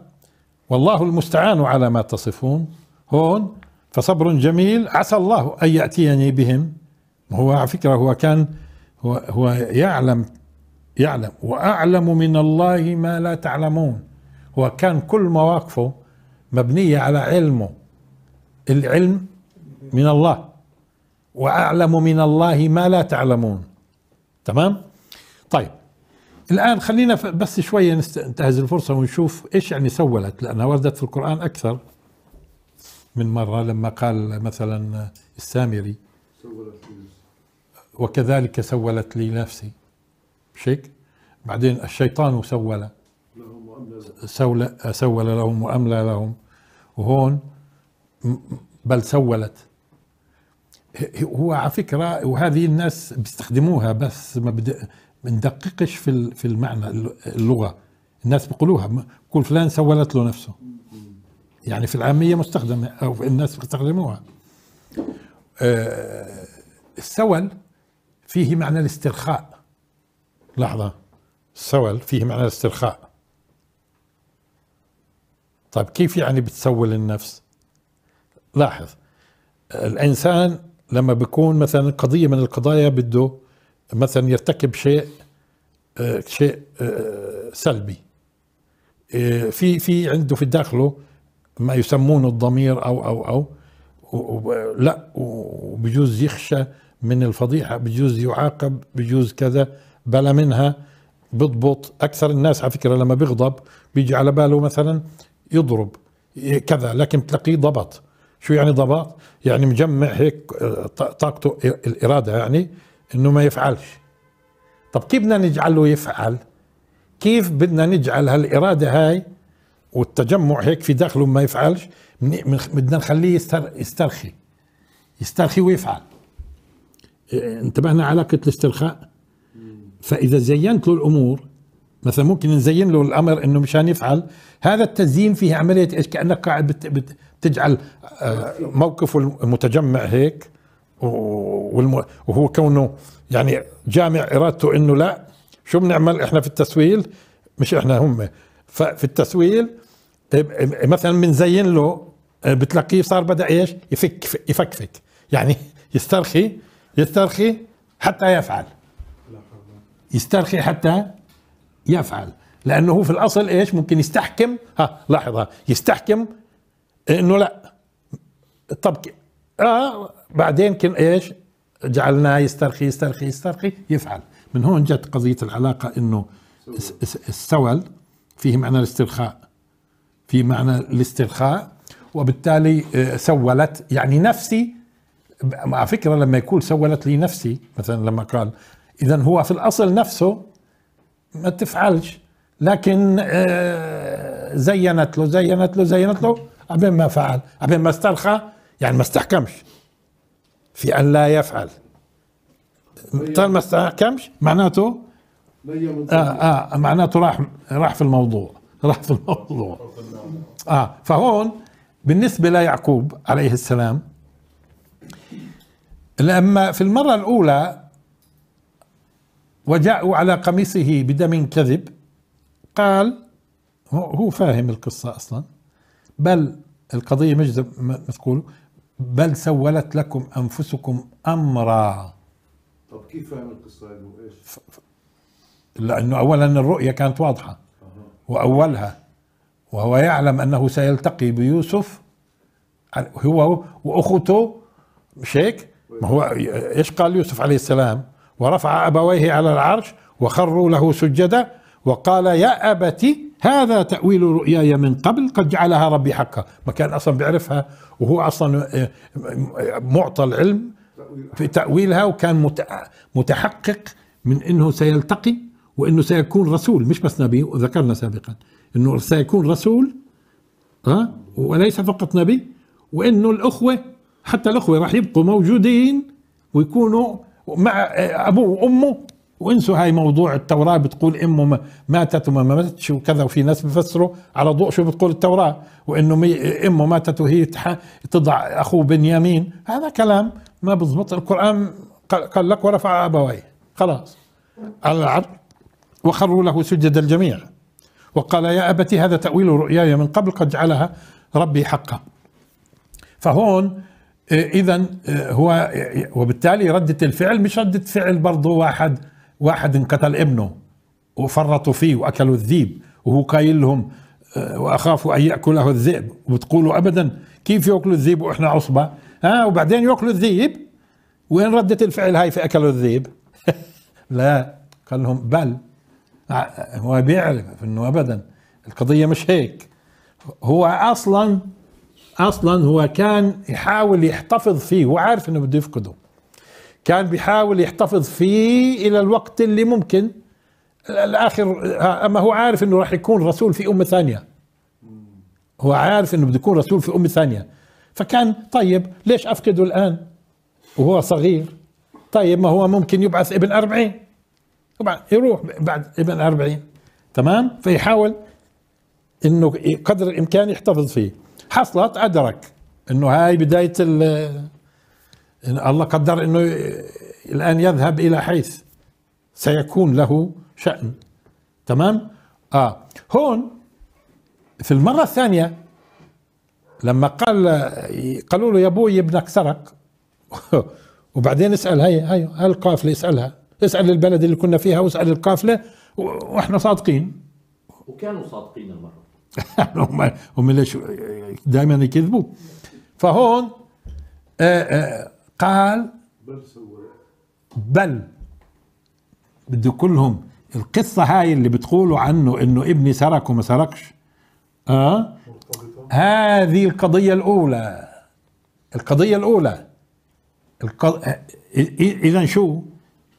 والله المستعان على ما تصفون هون فصبر جميل عسى الله أن يأتيني بهم هو على فكرة هو كان هو, هو يعلم يعلم وأعلم من الله ما لا تعلمون هو كان كل مواقفه مبنية على علمه العلم من الله واعلم من الله ما لا تعلمون تمام طيب الان خلينا بس شويه ننتهز الفرصه ونشوف ايش يعني سولت لانها وردت في القران اكثر من مره لما قال مثلا السامري وكذلك سولت لي نفسي شيك بعدين الشيطان سول سول سول لهم واملى لهم وهون بل سولت هو على فكره وهذه الناس بيستخدموها بس ما بندققش في في المعنى اللغه الناس بيقولوها كل فلان سولت له نفسه يعني في العاميه مستخدمه او الناس بيستخدموها آه، السول فيه معنى الاسترخاء لحظه السول فيه معنى الاسترخاء طيب كيف يعني بتسول النفس لاحظ الانسان لما بيكون مثلا قضية من القضايا بده مثلا يرتكب شيء آه، شيء آه، سلبي آه، في في عنده في داخله ما يسمونه الضمير او او او لا وبجوز يخشى من الفضيحه بجوز يعاقب بجوز كذا بلا منها بضبط اكثر الناس على فكره لما بيغضب بيجي على باله مثلا يضرب كذا لكن بتلاقيه ضبط شو يعني ضباط؟ يعني مجمع هيك طاقته الاراده يعني انه ما يفعلش طب كيف بدنا نجعله يفعل؟ كيف بدنا نجعل هالاراده هاي والتجمع هيك في داخله ما يفعلش بدنا نخليه يسترخي يسترخي ويفعل انتبهنا على علاقة الاسترخاء فإذا زينت له الأمور مثلا ممكن نزين له الامر انه مشان يفعل هذا التزيين فيه عمليه ايش كانك قاعد بت بتجعل آه، موقفه المتجمع هيك وهو كونه يعني جامع ارادته انه لا شو بنعمل احنا في التسويل مش احنا هم ففي التسويل مثلا بنزين له آه، بتلاقيه صار بدا ايش يفك يفكفك يعني يسترخي يسترخي حتى يفعل يسترخي حتى يفعل لانه هو في الاصل ايش ممكن يستحكم ها لاحظها يستحكم انه لا طب آه بعدين كن ايش جعلناه يسترخي يسترخي يسترخي يفعل من هون جت قضية العلاقة انه السول فيه معنى الاسترخاء في معنى الاسترخاء وبالتالي آه، سولت يعني نفسي على فكرة لما يقول سولت لي نفسي مثلا لما قال إذا هو في الأصل نفسه ما تفعلش لكن آه، زينت له زينت له زينت له قبل ما فعل قبل ما استرخى يعني ما استحكمش في أن لا يفعل طالما طيب، ما استحكمش معناته آه آه معناته راح راح في الموضوع (laughs) راح في الموضوع آه فهون بالنسبة ليعقوب عليه السلام لما في المرة الأولى وجاءوا على قميصه بدم كذب قال هو فاهم القصة أصلا بل القضية مجد مثقول بل سولت لكم أنفسكم أمرا طب كيف فاهم القصة إيش؟ لأنه أولا الرؤية كانت واضحة وأولها وهو يعلم أنه سيلتقي بيوسف هو وأخته مش هيك؟ ما هو إيش قال يوسف عليه السلام؟ ورفع أبويه على العرش وخروا له سجدا وقال يا أبت هذا تأويل رؤياي من قبل قد جعلها ربي حقا ما كان أصلا بيعرفها وهو أصلا آه، آه، معطى العلم في تأويلها وكان متحقق من أنه سيلتقي وأنه سيكون رسول مش بس نبي وذكرنا سابقا أنه سيكون رسول ها آه، وليس فقط نبي وأنه الأخوة حتى الأخوة راح يبقوا موجودين ويكونوا مع ابوه وامه وانسوا هاي موضوع التوراه بتقول امه ماتت وما ماتتش وكذا وفي ناس بفسروا على ضوء شو بتقول التوراه وانه مي امه ماتت وهي تضع اخوه بنيامين هذا كلام ما بزبط القران قال لك ورفع ابويه خلاص على العرض وخروا له سجد الجميع وقال يا ابتي هذا تاويل رؤياي من قبل قد جعلها ربي حقا فهون إيه، اذا إيه، هو وبالتالي رده الفعل مش رده فعل برضه واحد واحد انقتل ابنه وفرطوا فيه واكلوا الذيب وهو قايل لهم إيه، واخاف ان ياكله الذئب وبتقولوا ابدا كيف ياكلوا الذئب واحنا عصبه ها وبعدين ياكلوا الذئب وين رده الفعل هاي في اكلوا الذئب (laughs) لا قال لهم بل هو بيعرف انه ابدا القضيه مش هيك هو اصلا اصلا هو كان يحاول يحتفظ فيه هو عارف انه بده يفقده كان بيحاول يحتفظ فيه الى الوقت اللي ممكن الاخر اما هو عارف انه راح يكون رسول في امه ثانيه هو عارف انه بده يكون رسول في امه ثانيه فكان طيب ليش افقده الان وهو صغير طيب ما هو ممكن يبعث ابن أربعين طبعا يروح بعد ابن أربعين تمام فيحاول انه قدر الامكان يحتفظ فيه حصلت أدرك أنه هاي بداية ال الله قدر أنه الآن يذهب إلى حيث سيكون له شأن تمام آه هون في المرة الثانية لما قال قالوا له يا ابوي ابنك سرق (laughs) وبعدين اسال هي هي القافله اسالها اسال البلد اللي كنا فيها واسال القافله واحنا صادقين وكانوا صادقين المره هم هم ليش دائما يكذبوا فهون قال بل بده كلهم القصة هاي اللي بتقولوا عنه انه ابني سرق وما سرقش اه هذه القضية الأولى القضية الأولى القض... إذا شو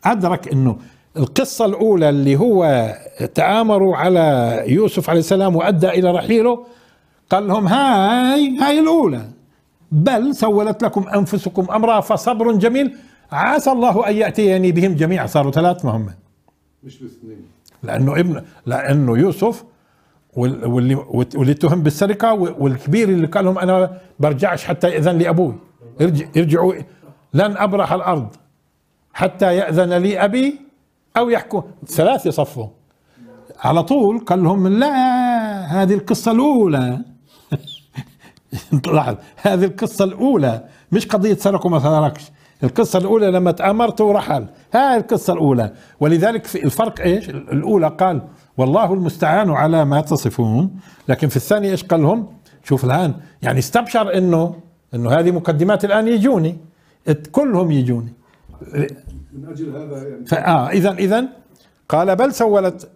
أدرك أنه القصة الأولى اللي هو تآمروا على يوسف عليه السلام وأدى إلى رحيله قال لهم هاي هاي الأولى بل سولت لكم أنفسكم أمرا فصبر جميل عسى الله أن يأتيني بهم جميعا صاروا ثلاث مهمة مش الاثنين لأنه ابن لأنه يوسف واللي واللي اتهم بالسرقة والكبير اللي قال لهم أنا برجعش حتى يأذن لي أبوي ارجعوا لن أبرح الأرض حتى يأذن لي أبي او يحكوا ثلاث يصفوا على طول قال لهم لا هذه القصه الاولى (laughs) لاحظ هذه القصه الاولى مش قضيه سرق وما سرقش القصة الأولى لما تأمرت ورحل هاي القصة الأولى ولذلك في الفرق إيش الأولى قال والله المستعان على ما تصفون لكن في الثانية إيش قال لهم شوف الآن يعني استبشر إنه إنه هذه مقدمات الآن يجوني كلهم يجوني من اجل هذا يعني اه اذا اذا قال بل سولت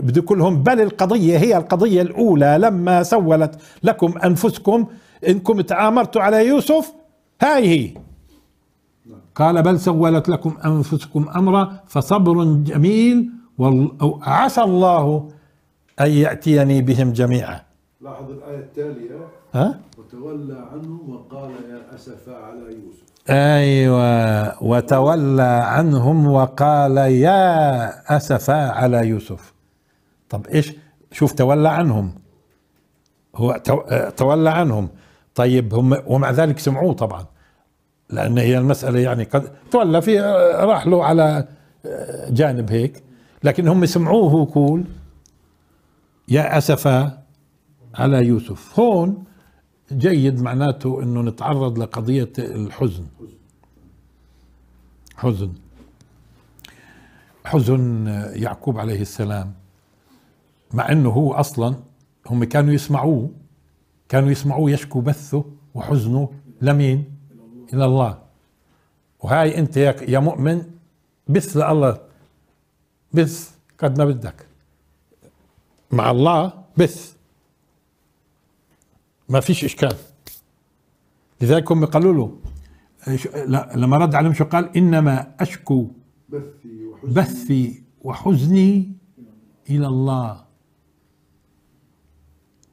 بدي لهم بل القضية هي القضية الأولى لما سولت لكم أنفسكم إنكم تعامرتوا على يوسف هاي هي قال بل سولت لكم أنفسكم أمرا فصبر جميل وعسى الله أن يأتيني بهم جميعا لاحظ الآية التالية ها؟ وتولى عنه وقال يا أسفا على يوسف ايوه وتولى عنهم وقال يا اسفا على يوسف طب ايش شوف تولى عنهم هو آه، تولى عنهم طيب هم ومع ذلك سمعوه طبعا لان هي المساله يعني قد تولى في آه، راح له على آه، جانب هيك لكن هم سمعوه يقول يا اسفا على يوسف هون جيد معناته انه نتعرض لقضية الحزن حزن حزن يعقوب عليه السلام مع انه هو اصلا هم كانوا يسمعوه كانوا يسمعوه يشكو بثه وحزنه لمين الى الله وهاي انت يا مؤمن بث لله بث قد ما بدك مع الله بث ما فيش اشكال لذلك هم قالوا له لا لما رد عليهم شو قال انما اشكو بثي وحزني, بثي وحزني الى الله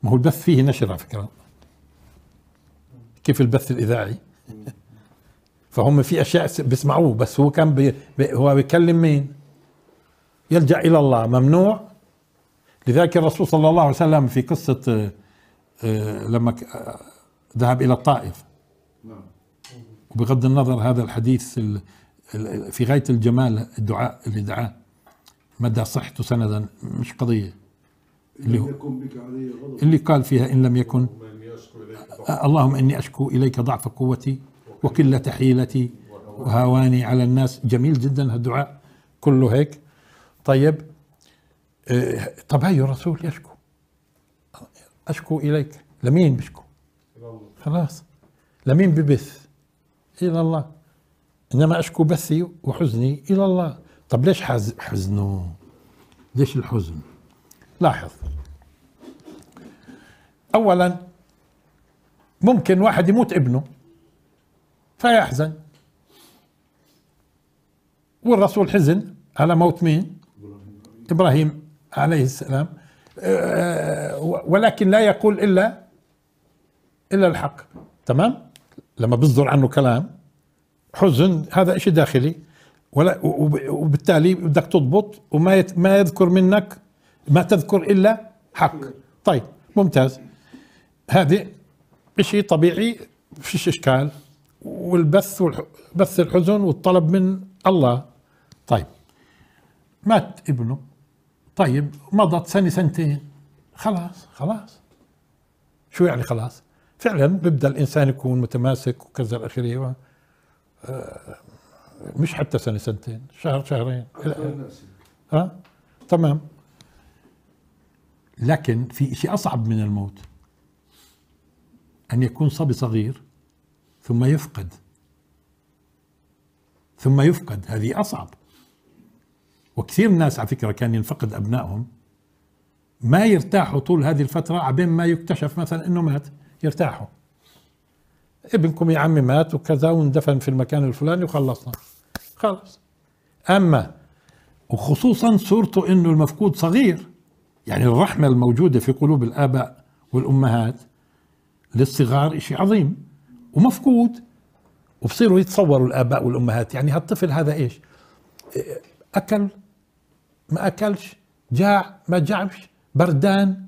ما هو البث فيه نشر على فكره كيف البث الاذاعي فهم في اشياء بيسمعوه بس هو كان بي بي هو بيكلم مين يلجا الى الله ممنوع لذلك الرسول صلى الله عليه وسلم في قصه آه، لما آه، ذهب إلى الطائف نعم. وبغض النظر هذا الحديث في غاية الجمال الدعاء اللي دعاه مدى صحته سندا مش قضية اللي, هو اللي قال فيها إن لم يكن اللهم إني آه، أشكو إليك ضعف قوتي وقلة حيلتي وهواني على الناس جميل جدا هالدعاء كله هيك طيب طب هاي الرسول يشكو أشكو إليك لمين بشكو خلاص لمين ببث إلى الله إنما أشكو بثي وحزني إلى الله طب ليش حزنه ليش الحزن لاحظ أولا ممكن واحد يموت ابنه فيحزن والرسول حزن على موت مين إبراهيم عليه السلام آه، ولكن لا يقول الا الا الحق تمام لما بيصدر عنه كلام حزن هذا شيء داخلي ولا وبالتالي بدك تضبط وما ما يذكر منك ما تذكر الا حق طيب ممتاز هذه شيء طبيعي فيش اشكال والبث بث الحزن والطلب من الله طيب مات ابنه طيب مضت سنة سنتين خلاص خلاص شو يعني خلاص فعلا بيبدا الانسان يكون متماسك وكذا الاخرية آه، مش حتى سنه سنتين شهر شهرين ها تمام لكن في شيء اصعب من الموت ان يكون صبي صغير ثم يفقد ثم يفقد هذه اصعب وكثير ناس على فكره كان ينفقد ابنائهم ما يرتاحوا طول هذه الفتره عبين ما يكتشف مثلا انه مات يرتاحوا ابنكم يا عمي مات وكذا واندفن في المكان الفلاني وخلصنا خلص اما وخصوصا صورته انه المفقود صغير يعني الرحمه الموجوده في قلوب الاباء والامهات للصغار شيء عظيم ومفقود وبصيروا يتصوروا الاباء والامهات يعني هالطفل هذا ايش اكل ما اكلش جاع ما جعش بردان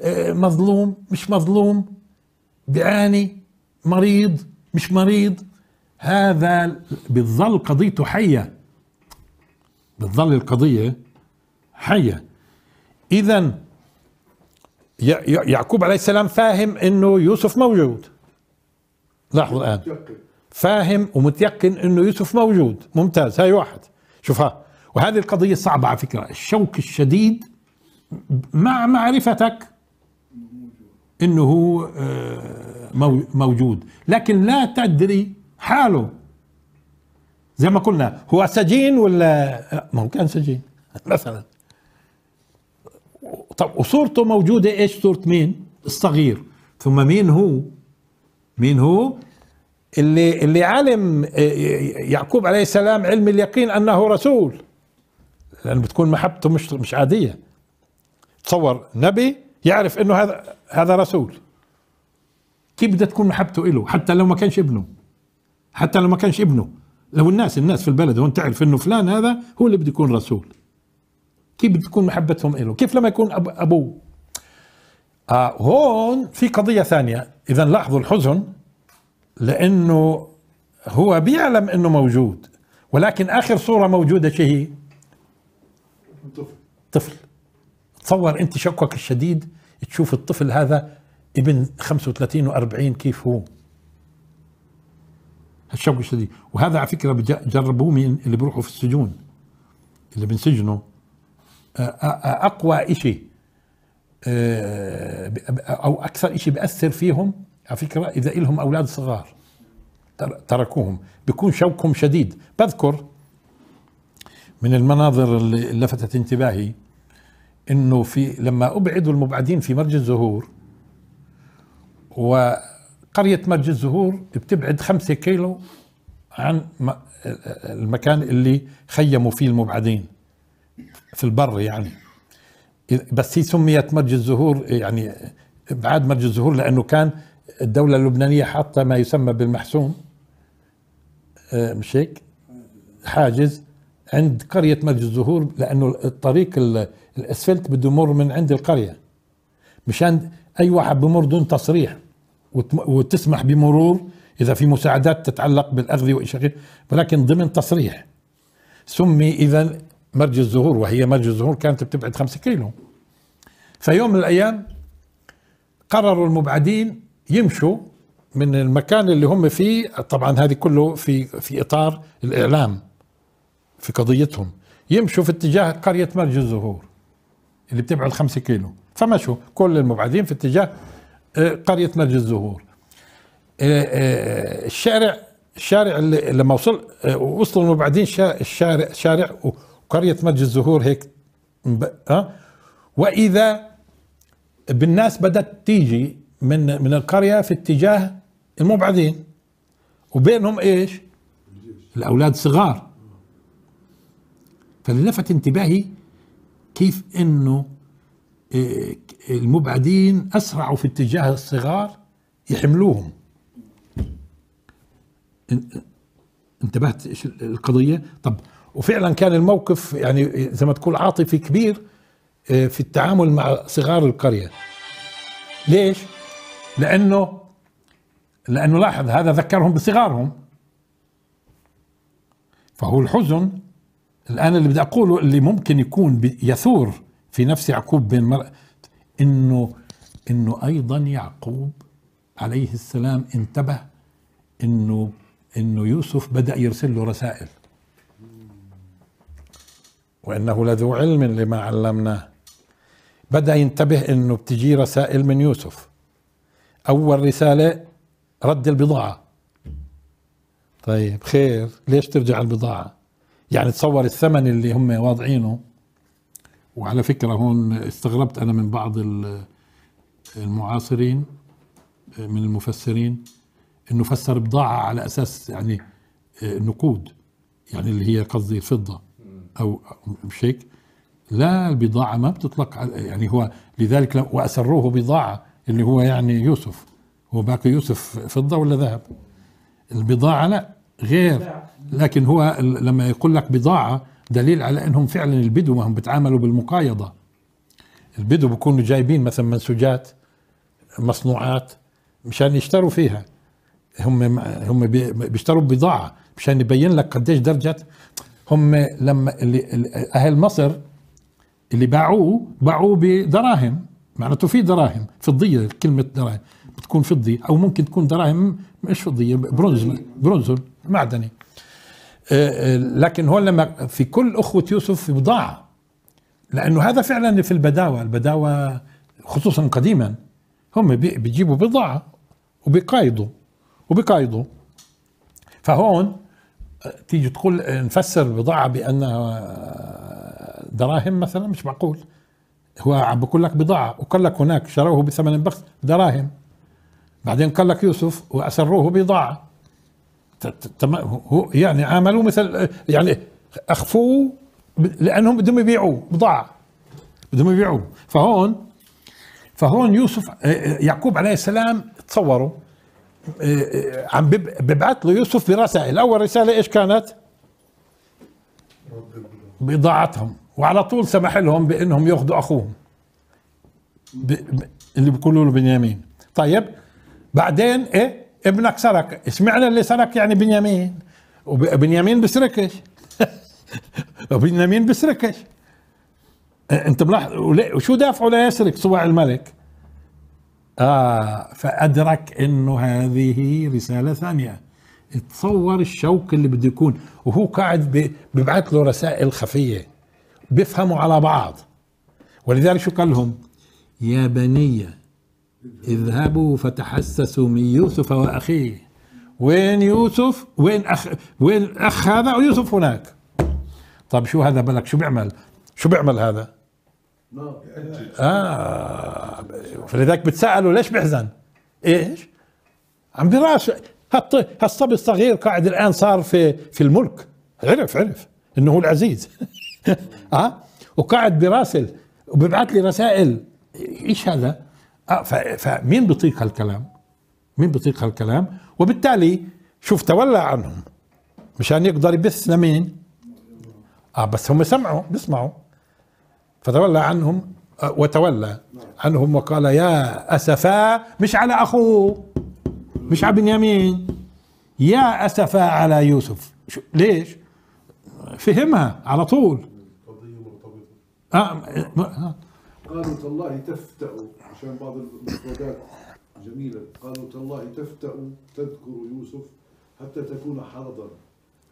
آه، مظلوم مش مظلوم بيعاني مريض مش مريض هذا بتظل قضيته حيه بتظل القضيه حيه اذا يعقوب عليه السلام فاهم انه يوسف موجود لاحظوا الان فاهم ومتيقن انه يوسف موجود ممتاز هاي واحد شوف ها وهذه القضية صعبة على فكرة الشوك الشديد مع معرفتك أنه آه، موجود لكن لا تدري حاله زي ما قلنا هو سجين ولا آه، ما هو كان سجين (laughs) مثلا طب وصورته موجودة ايش صورة مين الصغير ثم مين هو مين هو اللي اللي علم آه، يعقوب عليه السلام علم اليقين انه رسول لان بتكون محبته مش مش عاديه تصور نبي يعرف انه هذا هذا رسول كيف بدها تكون محبته له حتى لو ما كانش ابنه حتى لو ما كانش ابنه لو الناس الناس في البلد هون تعرف انه فلان هذا هو اللي بده يكون رسول كيف بده تكون محبتهم له كيف لما يكون أب ابوه آه هون في قضيه ثانيه اذا لاحظوا الحزن لانه هو بيعلم انه موجود ولكن اخر صوره موجوده شيء طفل طفل تصور انت شكوك الشديد تشوف الطفل هذا ابن 35 و40 كيف هو الشوك الشديد وهذا على فكره جربوه من اللي بيروحوا في السجون اللي بنسجنوا آه، آه، آه، اقوى شيء او اكثر شيء بياثر فيهم على فكره اذا لهم اولاد صغار تركوهم بيكون شوكهم شديد بذكر من المناظر اللي لفتت انتباهي انه في لما ابعدوا المبعدين في مرج الزهور وقرية مرج الزهور بتبعد خمسة كيلو عن المكان اللي خيموا فيه المبعدين في البر يعني بس هي سميت مرج الزهور يعني ابعاد مرج الزهور لانه كان الدولة اللبنانية حاطة ما يسمى بالمحسوم أه، مش هيك حاجز عند قرية مسجد الزهور لأنه الطريق الأسفلت بده يمر من عند القرية مشان أي واحد بمر دون تصريح وتسمح بمرور إذا في مساعدات تتعلق بالأغذية وإشياء ولكن ضمن تصريح سمي إذا مرج الزهور وهي مرج الزهور كانت بتبعد خمسة كيلو فيوم من الأيام قرروا المبعدين يمشوا من المكان اللي هم فيه طبعا هذه كله في في اطار الاعلام في قضيتهم يمشوا في اتجاه قرية مرج الزهور اللي بتبعد خمسة كيلو فمشوا كل المبعدين في اتجاه آه، قرية مرج الزهور آه، آه، الشارع الشارع اللي لما وصل وصلوا المبعدين الشارع شارع وقرية مرج الزهور هيك ها وإذا بالناس بدأت تيجي من من القرية في اتجاه المبعدين وبينهم ايش؟ الأولاد صغار لفت انتباهي كيف انه آه، المبعدين اسرعوا في اتجاه الصغار يحملوهم انتبهت ايش القضيه طب وفعلا كان الموقف يعني زي ما تقول عاطفي كبير آه، في التعامل مع صغار القريه ليش لانه لانه لاحظ هذا ذكرهم بصغارهم فهو الحزن الآن اللي بدي أقوله اللي ممكن يكون يثور في نفس يعقوب بين مر... إنه إنه أيضا يعقوب عليه السلام انتبه إنه إنه يوسف بدأ يرسل له رسائل وإنه لذو علم لما علمناه بدأ ينتبه إنه بتجي رسائل من يوسف أول رسالة رد البضاعة طيب خير ليش ترجع البضاعة يعني تصور الثمن اللي هم واضعينه وعلى فكرة هون استغربت أنا من بعض المعاصرين من المفسرين انه فسر بضاعة على اساس يعني آه، نقود يعني اللي هي قصدي فضة او مش هيك لا البضاعة ما بتطلق يعني هو لذلك واسروه بضاعة اللي هو يعني يوسف هو باقي يوسف فضة ولا ذهب البضاعة لا غير لكن هو لما يقول لك بضاعة دليل على انهم فعلا البدو ما هم بيتعاملوا بالمقايضة البدو بيكونوا جايبين مثلا منسوجات مصنوعات مشان يشتروا فيها هم هم بيشتروا بضاعة مشان يبين لك قديش درجة هم لما اللي اهل مصر اللي باعوه باعوه بدراهم معناته في دراهم فضية كلمة دراهم بتكون فضية أو ممكن تكون دراهم مش فضية برونز برونز معدني آه، آه، لكن هون لما في كل أخوة يوسف بضاعة لأنه هذا فعلا في البداوة البداوة خصوصا قديما هم بيجيبوا بضاعة وبيقايضوا وبيقايضوا فهون آه، تيجي تقول نفسر البضاعة بأنها دراهم مثلا مش معقول هو عم بقول لك بضاعة وقال لك هناك شروه بثمن بخس دراهم بعدين قال لك يوسف وأسروه بضاعة هو يعني عاملوه مثل يعني اخفوه لانهم بدهم يبيعوه بضاعه بدهم يبيعوه فهون فهون يوسف آه، آه، يعقوب عليه السلام تصوروا آه، عم ببعث له يوسف برسائل اول رساله ايش كانت بضاعتهم وعلى طول سمح لهم بانهم ياخذوا اخوهم اللي بيقولوا له بنيامين طيب بعدين ايه ابنك سرق اشمعنى اللي سرق يعني بنيامين وبنيامين بسركش بنيامين بسركش (laughs) انت ملاحظ وشو دافعه ليسرق صواع الملك اه فادرك انه هذه رساله ثانيه تصور الشوك اللي بده يكون وهو قاعد ببعث له رسائل خفيه بيفهموا على بعض ولذلك شو قال لهم يا بنيه اذهبوا فتحسسوا من يوسف واخيه وين يوسف وين اخ وين اخ هذا ويوسف هناك طب شو هذا بالك شو بيعمل شو بيعمل هذا اه فلذلك بتسالوا ليش بيحزن ايش عم براش هالصبي الصغير قاعد الان صار في في الملك عرف عرف انه هو العزيز (laughs) اه وقاعد براسل وببعث لي رسائل ايش هذا اه فمين بيطيق هالكلام؟ مين بيطيق هالكلام؟ وبالتالي شوف تولى عنهم مشان يقدر يبث لمين؟ اه بس هم سمعوا بيسمعوا فتولى عنهم آه وتولى عنهم وقال يا اسفا مش على اخوه مش على بنيامين يا اسفا على يوسف ليش؟ فهمها على طول قضية مرتبطة آه. قالوا تالله تفتأ عشان بعض المفردات جميلة قالوا تالله تفتأ تذكر يوسف حتى تكون حرضا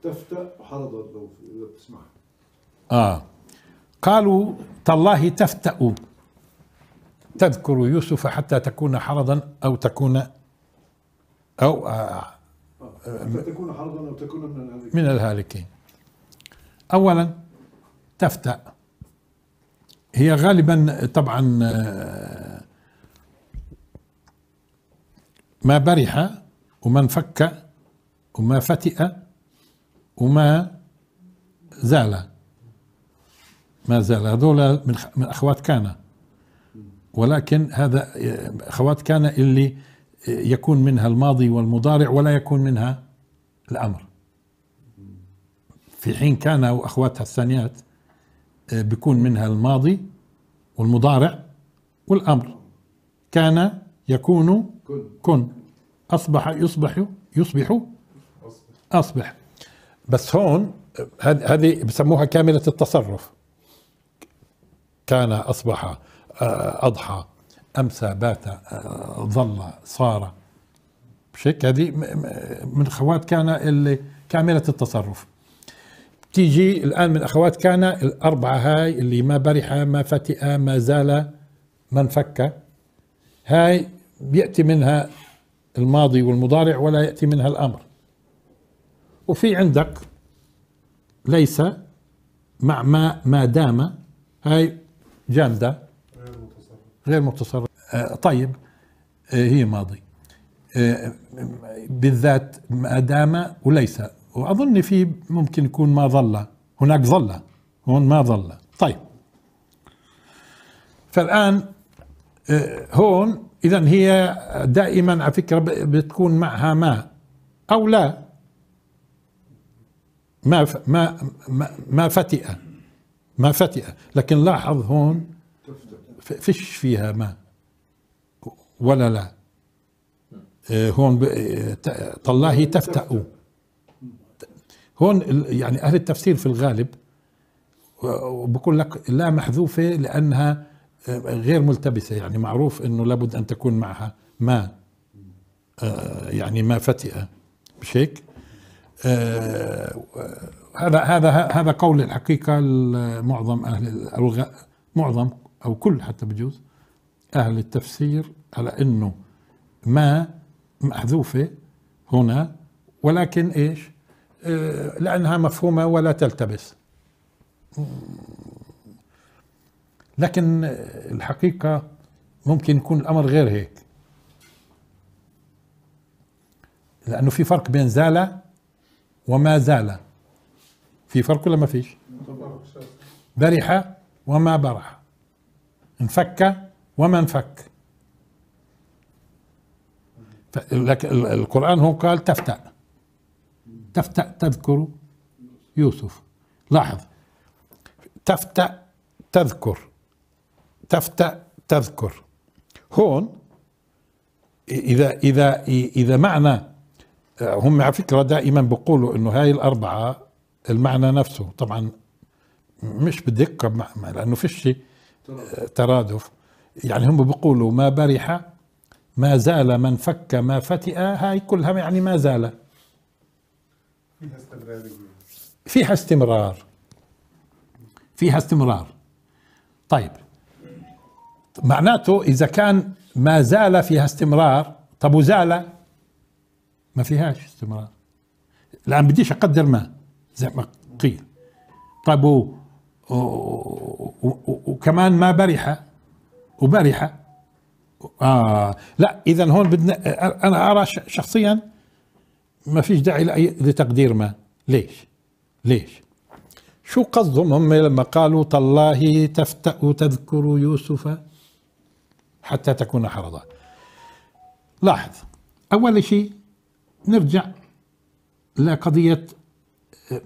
تفتأ وحرضا لو تسمع آه قالوا تالله تفتأ تذكر يوسف حتى تكون حرضا أو تكون أو آه،, آه حتى تكون حرضا أو تكون من الهالكين من الهالكين أولا تفتأ هي غالبا طبعا آه، ما برح وما انفك وما فتئ وما زال ما زال هذول من, من أخوات كان ولكن هذا أخوات كان اللي يكون منها الماضي والمضارع ولا يكون منها الأمر في حين كان وأخواتها الثانيات بيكون منها الماضي والمضارع والأمر كان يكون كن أصبح يصبح يصبح أصبح بس هون هذه بسموها كاملة التصرف كان أصبح آه، أضحى أمسى بات آه، ظل صار بشك هذه من أخوات كان اللي كاملة التصرف تيجي الآن من أخوات كان الأربعة هاي اللي ما برح ما فتئ ما زال ما انفك هاي بيأتي منها الماضي والمضارع ولا يأتي منها الأمر وفي عندك ليس مع ما ما دام هاي جامدة غير متصرف غير آه، متصرف طيب آه، هي ماضي آه، بالذات ما دام وليس واظن في ممكن يكون ما ظل هناك ظل هون ما ظل طيب فالان هون اذا هي دائما على فكره بتكون معها ما او لا ما ما ما فتئه ما فتئه لكن لاحظ هون فش فيها ما ولا لا إيه، هون طلاهي تفتأ هون يعني اهل التفسير في الغالب بقول لك لا محذوفه لانها غير ملتبسة يعني معروف أنه لابد أن تكون معها ما آه، يعني ما فتئة مش هيك؟ آه، هذا هذا هذا قول الحقيقة معظم أهل أو معظم أو كل حتى بجوز أهل التفسير على أنه ما محذوفة هنا ولكن إيش آه، لأنها مفهومة ولا تلتبس لكن الحقيقة ممكن يكون الأمر غير هيك لأنه في فرق بين زال وما زال في فرق ولا ما فيش برح وما برح انفك وما انفك القرآن هو قال تفتأ تفتأ تذكر يوسف لاحظ تفتأ تذكر تفتأ تذكر هون إذا إذا إذا معنى هم على فكرة دائما بيقولوا إنه هاي الأربعة المعنى نفسه طبعا مش بدقة لأنه فيش ترادف يعني هم بيقولوا ما برح ما زال من فك ما فتئ هاي كلها يعني ما زال فيها استمرار فيها استمرار فيها استمرار طيب معناته إذا كان ما زال فيها استمرار طب وزال ما فيهاش استمرار الآن بديش أقدر ما زي ما قيل طب و... و... و... وكمان ما برحة وبرحة آه لا إذا هون بدنا أنا أرى شخصيا ما فيش داعي لأي... لتقدير ما ليش ليش شو قصدهم هم لما قالوا تالله تفتأ تذكر يوسف حتى تكون حرضا لاحظ أول شيء نرجع لقضية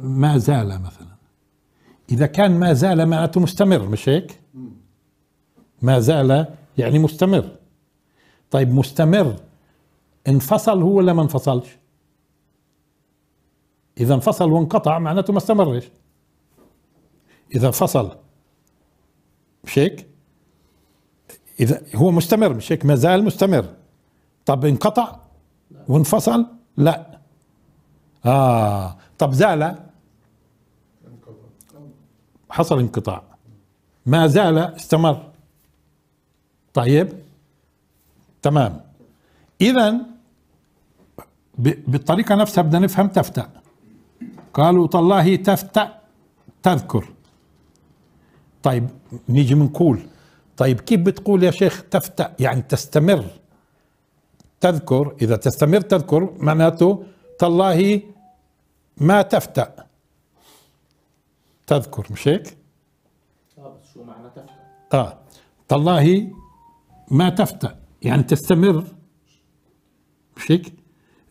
ما زال مثلا إذا كان ما زال معناته مستمر مش هيك؟ ما زال يعني مستمر طيب مستمر انفصل هو ولا ما انفصلش؟ إذا انفصل وانقطع معناته ما استمرش إذا فصل مش هيك؟ اذا هو مستمر مش هيك ما زال مستمر طب انقطع وانفصل لا اه طب زال حصل انقطاع ما زال استمر طيب تمام اذا بالطريقه نفسها بدنا نفهم تفتأ قالوا تالله تفتأ تذكر طيب نيجي بنقول طيب كيف بتقول يا شيخ تفتح يعني تستمر تذكر إذا تستمر تذكر معناته تالله ما تفتأ تذكر مش هيك؟ اه بس شو معنى تفتأ؟ اه تالله ما تفتأ يعني تستمر مش هيك؟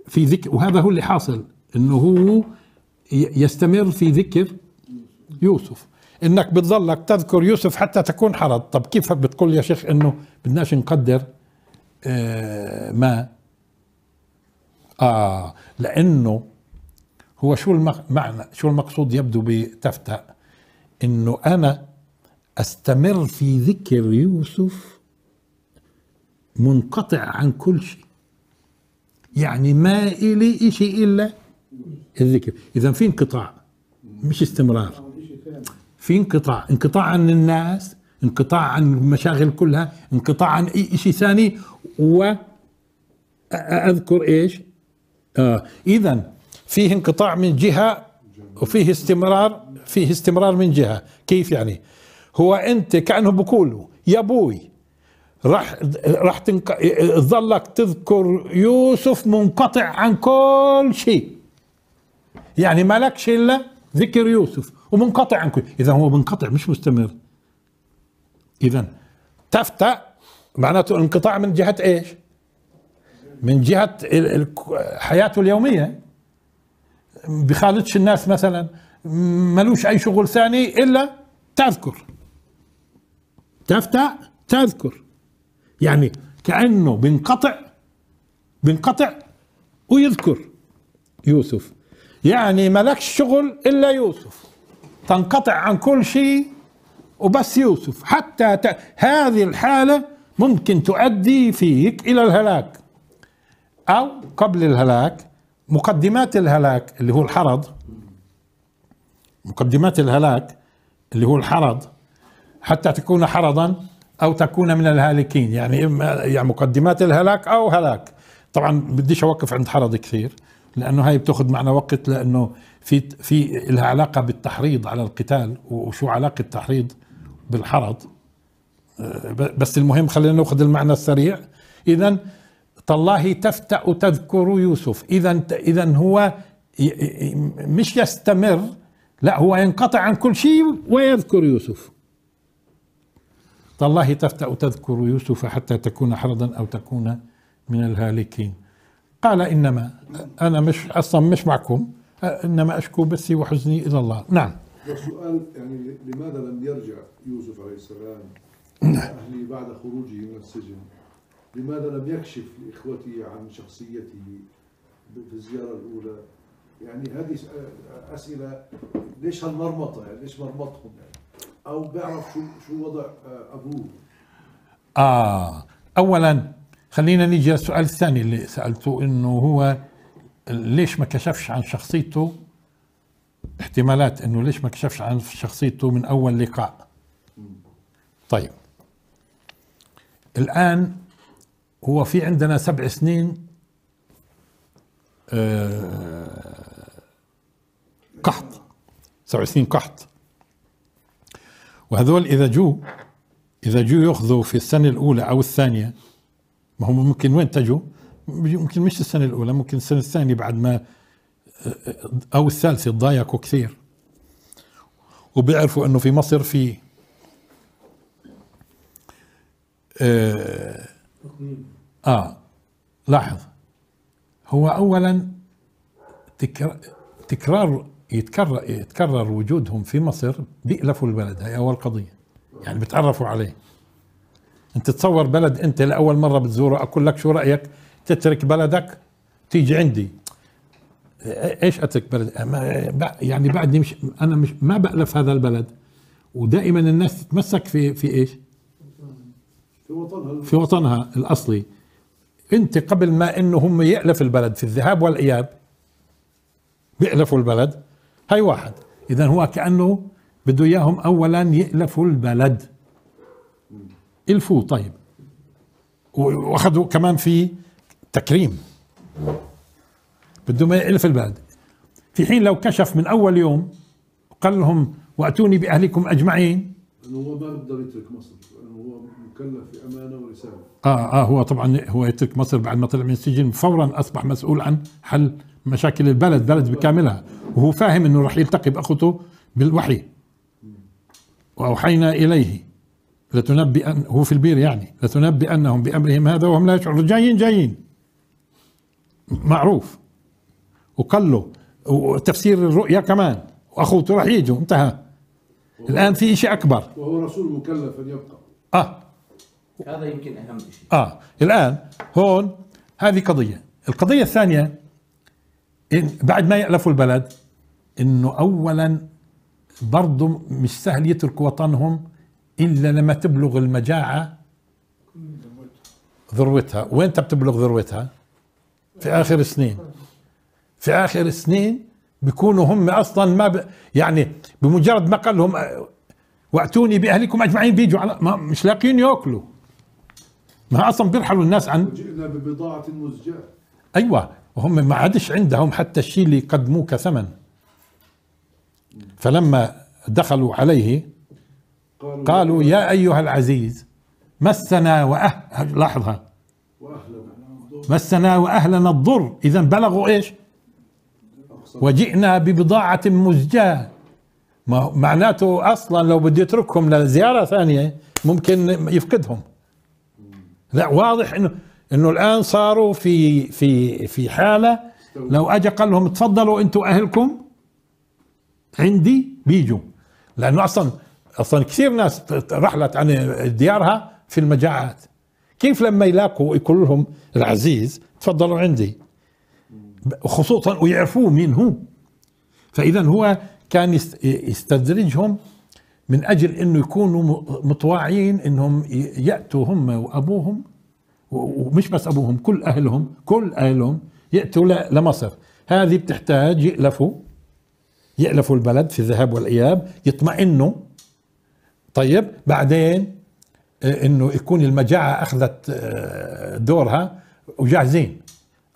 في ذكر وهذا هو اللي حاصل انه هو يستمر في ذكر يوسف انك بتظلك تذكر يوسف حتى تكون حرض طب كيف بتقول يا شيخ انه بدناش نقدر آه، ما اه لانه هو شو المعنى شو المقصود يبدو بتفتأ انه انا استمر في ذكر يوسف منقطع عن كل شيء يعني ما إلي شيء إلا الذكر إذا في انقطاع مش استمرار في انقطاع انقطاع عن الناس انقطاع عن المشاغل كلها انقطاع عن اي شيء ثاني و اذكر ايش آه اذا فيه انقطاع من جهه وفيه استمرار فيه استمرار من جهه كيف يعني هو انت كانه بقولوا يا ابوي راح راح تنق... ظلك تذكر يوسف منقطع عن كل شيء يعني ما لكش الا ذكر يوسف ومنقطع عن كل اذا هو منقطع مش مستمر اذا تفتا معناته انقطاع من جهه ايش من جهه حياته اليوميه بخالطش الناس مثلا ملوش اي شغل ثاني الا تذكر تفتا تذكر يعني كانه بينقطع بينقطع ويذكر يوسف يعني ملكش شغل الا يوسف تنقطع عن كل شيء وبس يوسف حتى ت... هذه الحالة ممكن تؤدي فيك إلى الهلاك أو قبل الهلاك مقدمات الهلاك اللي هو الحرض مقدمات الهلاك اللي هو الحرض حتى تكون حرضا أو تكون من الهالكين يعني إما يعني مقدمات الهلاك أو هلاك طبعا بديش أوقف عند حرض كثير لانه هاي بتاخذ معنا وقت لانه في في لها علاقه بالتحريض على القتال وشو علاقه التحريض بالحرض آه، بس المهم خلينا ناخذ المعنى السريع اذا تالله تفتأ تذكر يوسف اذا اذا هو مش يستمر لا هو ينقطع عن كل شيء ويذكر يوسف تالله تفتأ تذكر يوسف حتى تكون حرضا أو تكون من الهالكين قال إنما أنا مش أصلا مش معكم إنما أشكو بثي وحزني إلى الله نعم السؤال يعني لماذا لم يرجع يوسف عليه السلام نعم. أهلي بعد خروجه من السجن لماذا لم يكشف لإخوته عن شخصيته في الزيارة الأولى يعني هذه أسئلة ليش هالمرمطة يعني ليش مرمطهم يعني أو بيعرف شو شو وضع أبوه آه أولا خلينا نيجي للسؤال الثاني اللي سالته انه هو ليش ما كشفش عن شخصيته احتمالات انه ليش ما كشفش عن شخصيته من اول لقاء طيب الان هو في عندنا سبع سنين آه، قحط سبع سنين قحط وهذول اذا جو اذا جو ياخذوا في السنه الاولى او الثانيه ما هم ممكن وين تجوا ممكن مش السنه الاولى ممكن السنه الثانيه بعد ما او الثالثه تضايقوا كثير وبيعرفوا انه في مصر في آه, اه لاحظ هو اولا تكرار, تكرار يتكرر يتكرر وجودهم في مصر بيألفوا البلد هي اول قضيه يعني بتعرفوا عليه انت تصور بلد انت لاول مره بتزوره اقول لك شو رايك تترك بلدك تيجي عندي ايش اترك بلد يعني بعدني مش انا مش ما بالف هذا البلد ودائما الناس تتمسك في في ايش في وطنها في وطنها الاصلي انت قبل ما انه هم يالف البلد في الذهاب والاياب بيالفوا البلد هاي واحد اذا هو كانه بده اياهم اولا يالفوا البلد الفوا طيب واخذوا كمان في تكريم بدهم الف البلد في حين لو كشف من اول يوم قال لهم واتوني باهلكم اجمعين هو ما بيقدر يترك مصر هو مكلف بامانه ورساله اه اه هو طبعا هو يترك مصر بعد ما طلع من السجن فورا اصبح مسؤول عن حل مشاكل البلد بلد بكاملها وهو فاهم انه راح يلتقي باخته بالوحي واوحينا اليه لتنبئ أن هو في البير يعني لتنبئ أنهم بأمرهم هذا وهم لا يشعرون جايين جايين معروف وقال له وتفسير الرؤيا كمان واخوته راح يجوا انتهى الان في شيء اكبر وهو رسول مكلف ان يبقى اه هذا يمكن اهم شيء اه الان هون هذه قضيه القضيه الثانيه إن بعد ما يالفوا البلد انه اولا برضه مش سهل يتركوا وطنهم الا لما تبلغ المجاعه ذروتها وين بتبلغ ذروتها في اخر السنين في اخر السنين بيكونوا هم اصلا ما ب... يعني بمجرد ما قال لهم واتوني باهلكم اجمعين بيجوا على ما مش لاقيين ياكلوا ما اصلا بيرحلوا الناس عن وجئنا ببضاعه مزجاه ايوه وهم ما عادش عندهم حتى الشيء اللي يقدموه كثمن فلما دخلوا عليه قالوا, يا أيها العزيز مسنا وأهل لحظة مسنا وأهلنا الضر إذا بلغوا إيش وجئنا ببضاعة مزجاة معناته أصلا لو بده يتركهم لزيارة ثانية ممكن يفقدهم لا واضح انه انه الان صاروا في في في حاله لو اجى قال لهم تفضلوا انتم اهلكم عندي بيجوا لانه اصلا اصلا كثير ناس رحلت عن ديارها في المجاعات كيف لما يلاقوا يقول لهم العزيز تفضلوا عندي خصوصا ويعرفوه مين هو فاذا هو كان يستدرجهم من اجل انه يكونوا مطواعين انهم ياتوا هم وابوهم ومش بس ابوهم كل اهلهم كل اهلهم ياتوا لمصر هذه بتحتاج يالفوا يالفوا البلد في الذهاب والاياب يطمئنوا طيب بعدين آه، انه يكون المجاعه اخذت آه، دورها وجاهزين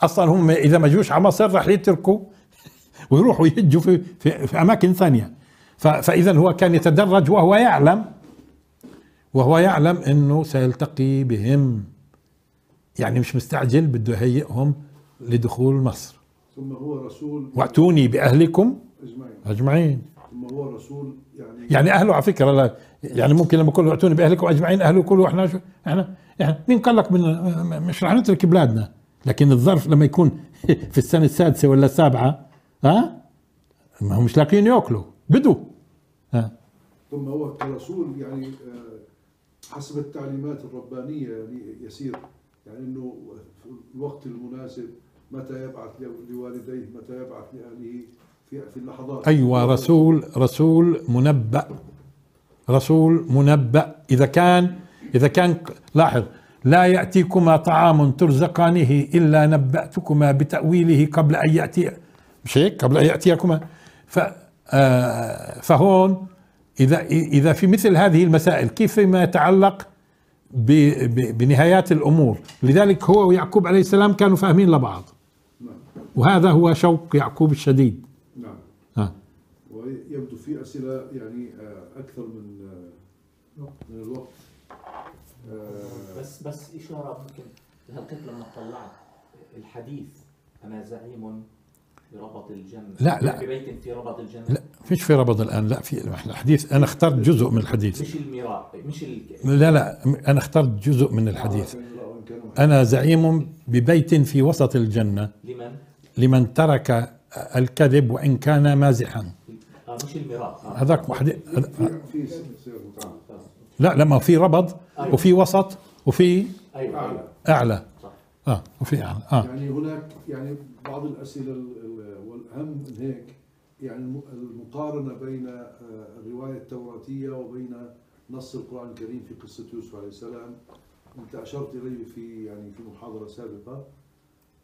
اصلا هم اذا ما جوش على مصر راح يتركوا (laughs) ويروحوا يهجوا في, في, في اماكن ثانيه فاذا هو كان يتدرج وهو يعلم وهو يعلم انه سيلتقي بهم يعني مش مستعجل بده يهيئهم لدخول مصر ثم هو رسول واتوني باهلكم اجمعين اجمعين ثم هو رسول يعني-, يعني اهله على فكره لا يعني ممكن لما يقولوا اعتوني باهلكم اجمعين اهله كله احنا احنا احنا مين قال لك من مش رح نترك بلادنا لكن الظرف لما يكون (laughs) في السنه السادسه ولا السابعه ها ما هم مش لاقيين ياكلوا بدو ها ثم هو كرسول يعني آه، حسب التعليمات الربانيه يعني يسير يعني انه في الوقت المناسب متى يبعث لوالديه متى يبعث لاهله في اللحظات أيوة رسول رسول منبأ رسول منبأ إذا كان إذا كان لاحظ لا يأتيكما طعام ترزقانه إلا نبأتكما بتأويله قبل أن يأتي مش هيك قبل أن يأتيكما ف آه، فهون إذا إذا في مثل هذه المسائل كيف ما يتعلق بنهايات الأمور لذلك هو ويعقوب عليه السلام كانوا فاهمين لبعض نعم. وهذا هو شوق يعقوب الشديد ويبدو في اسئله يعني آه، اكثر من آه، من الوقت آه، بس بس اشاره ممكن هالقط لما طلعت الحديث انا زعيم بربط الجنه لا لا في بيت في ربط الجنه لا فيش في ربط الان لا في الحديث انا اخترت جزء من الحديث مش الميراث مش ال... لا لا انا اخترت جزء من الحديث انا زعيم ببيت في وسط الجنه لمن لمن ترك الكذب وان كان مازحا هذاك وحده لا لما في ربض أيوة. وفي وسط وفي أيوة. اعلى اعلى صح. اه وفي اعلى اه يعني هناك يعني بعض الاسئله والاهم من هيك يعني المقارنه بين آه، الروايه التوراتيه وبين نص القران الكريم في قصه يوسف عليه السلام انت اشرت اليه في يعني في محاضره سابقه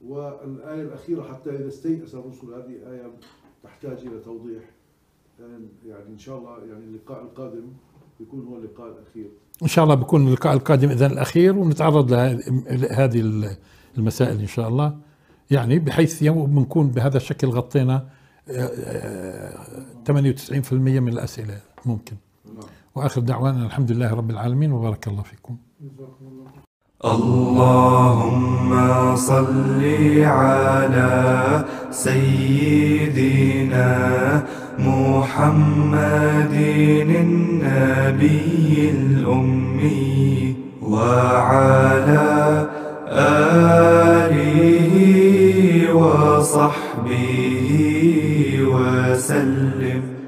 والايه الاخيره حتى اذا استيأس الرسل هذه ايه تحتاج الى توضيح يعني ان شاء الله يعني اللقاء القادم يكون هو اللقاء الاخير ان شاء الله بكون اللقاء القادم اذا الاخير ونتعرض لهذه المسائل ان شاء الله يعني بحيث بنكون بهذا الشكل غطينا 98% آه، آه، من الاسئله ممكن نعم. واخر دعوانا الحمد لله رب العالمين وبارك الله فيكم اللهم صل على سيدنا محمد النبي الأمي وعلى آله وصحبه وسلم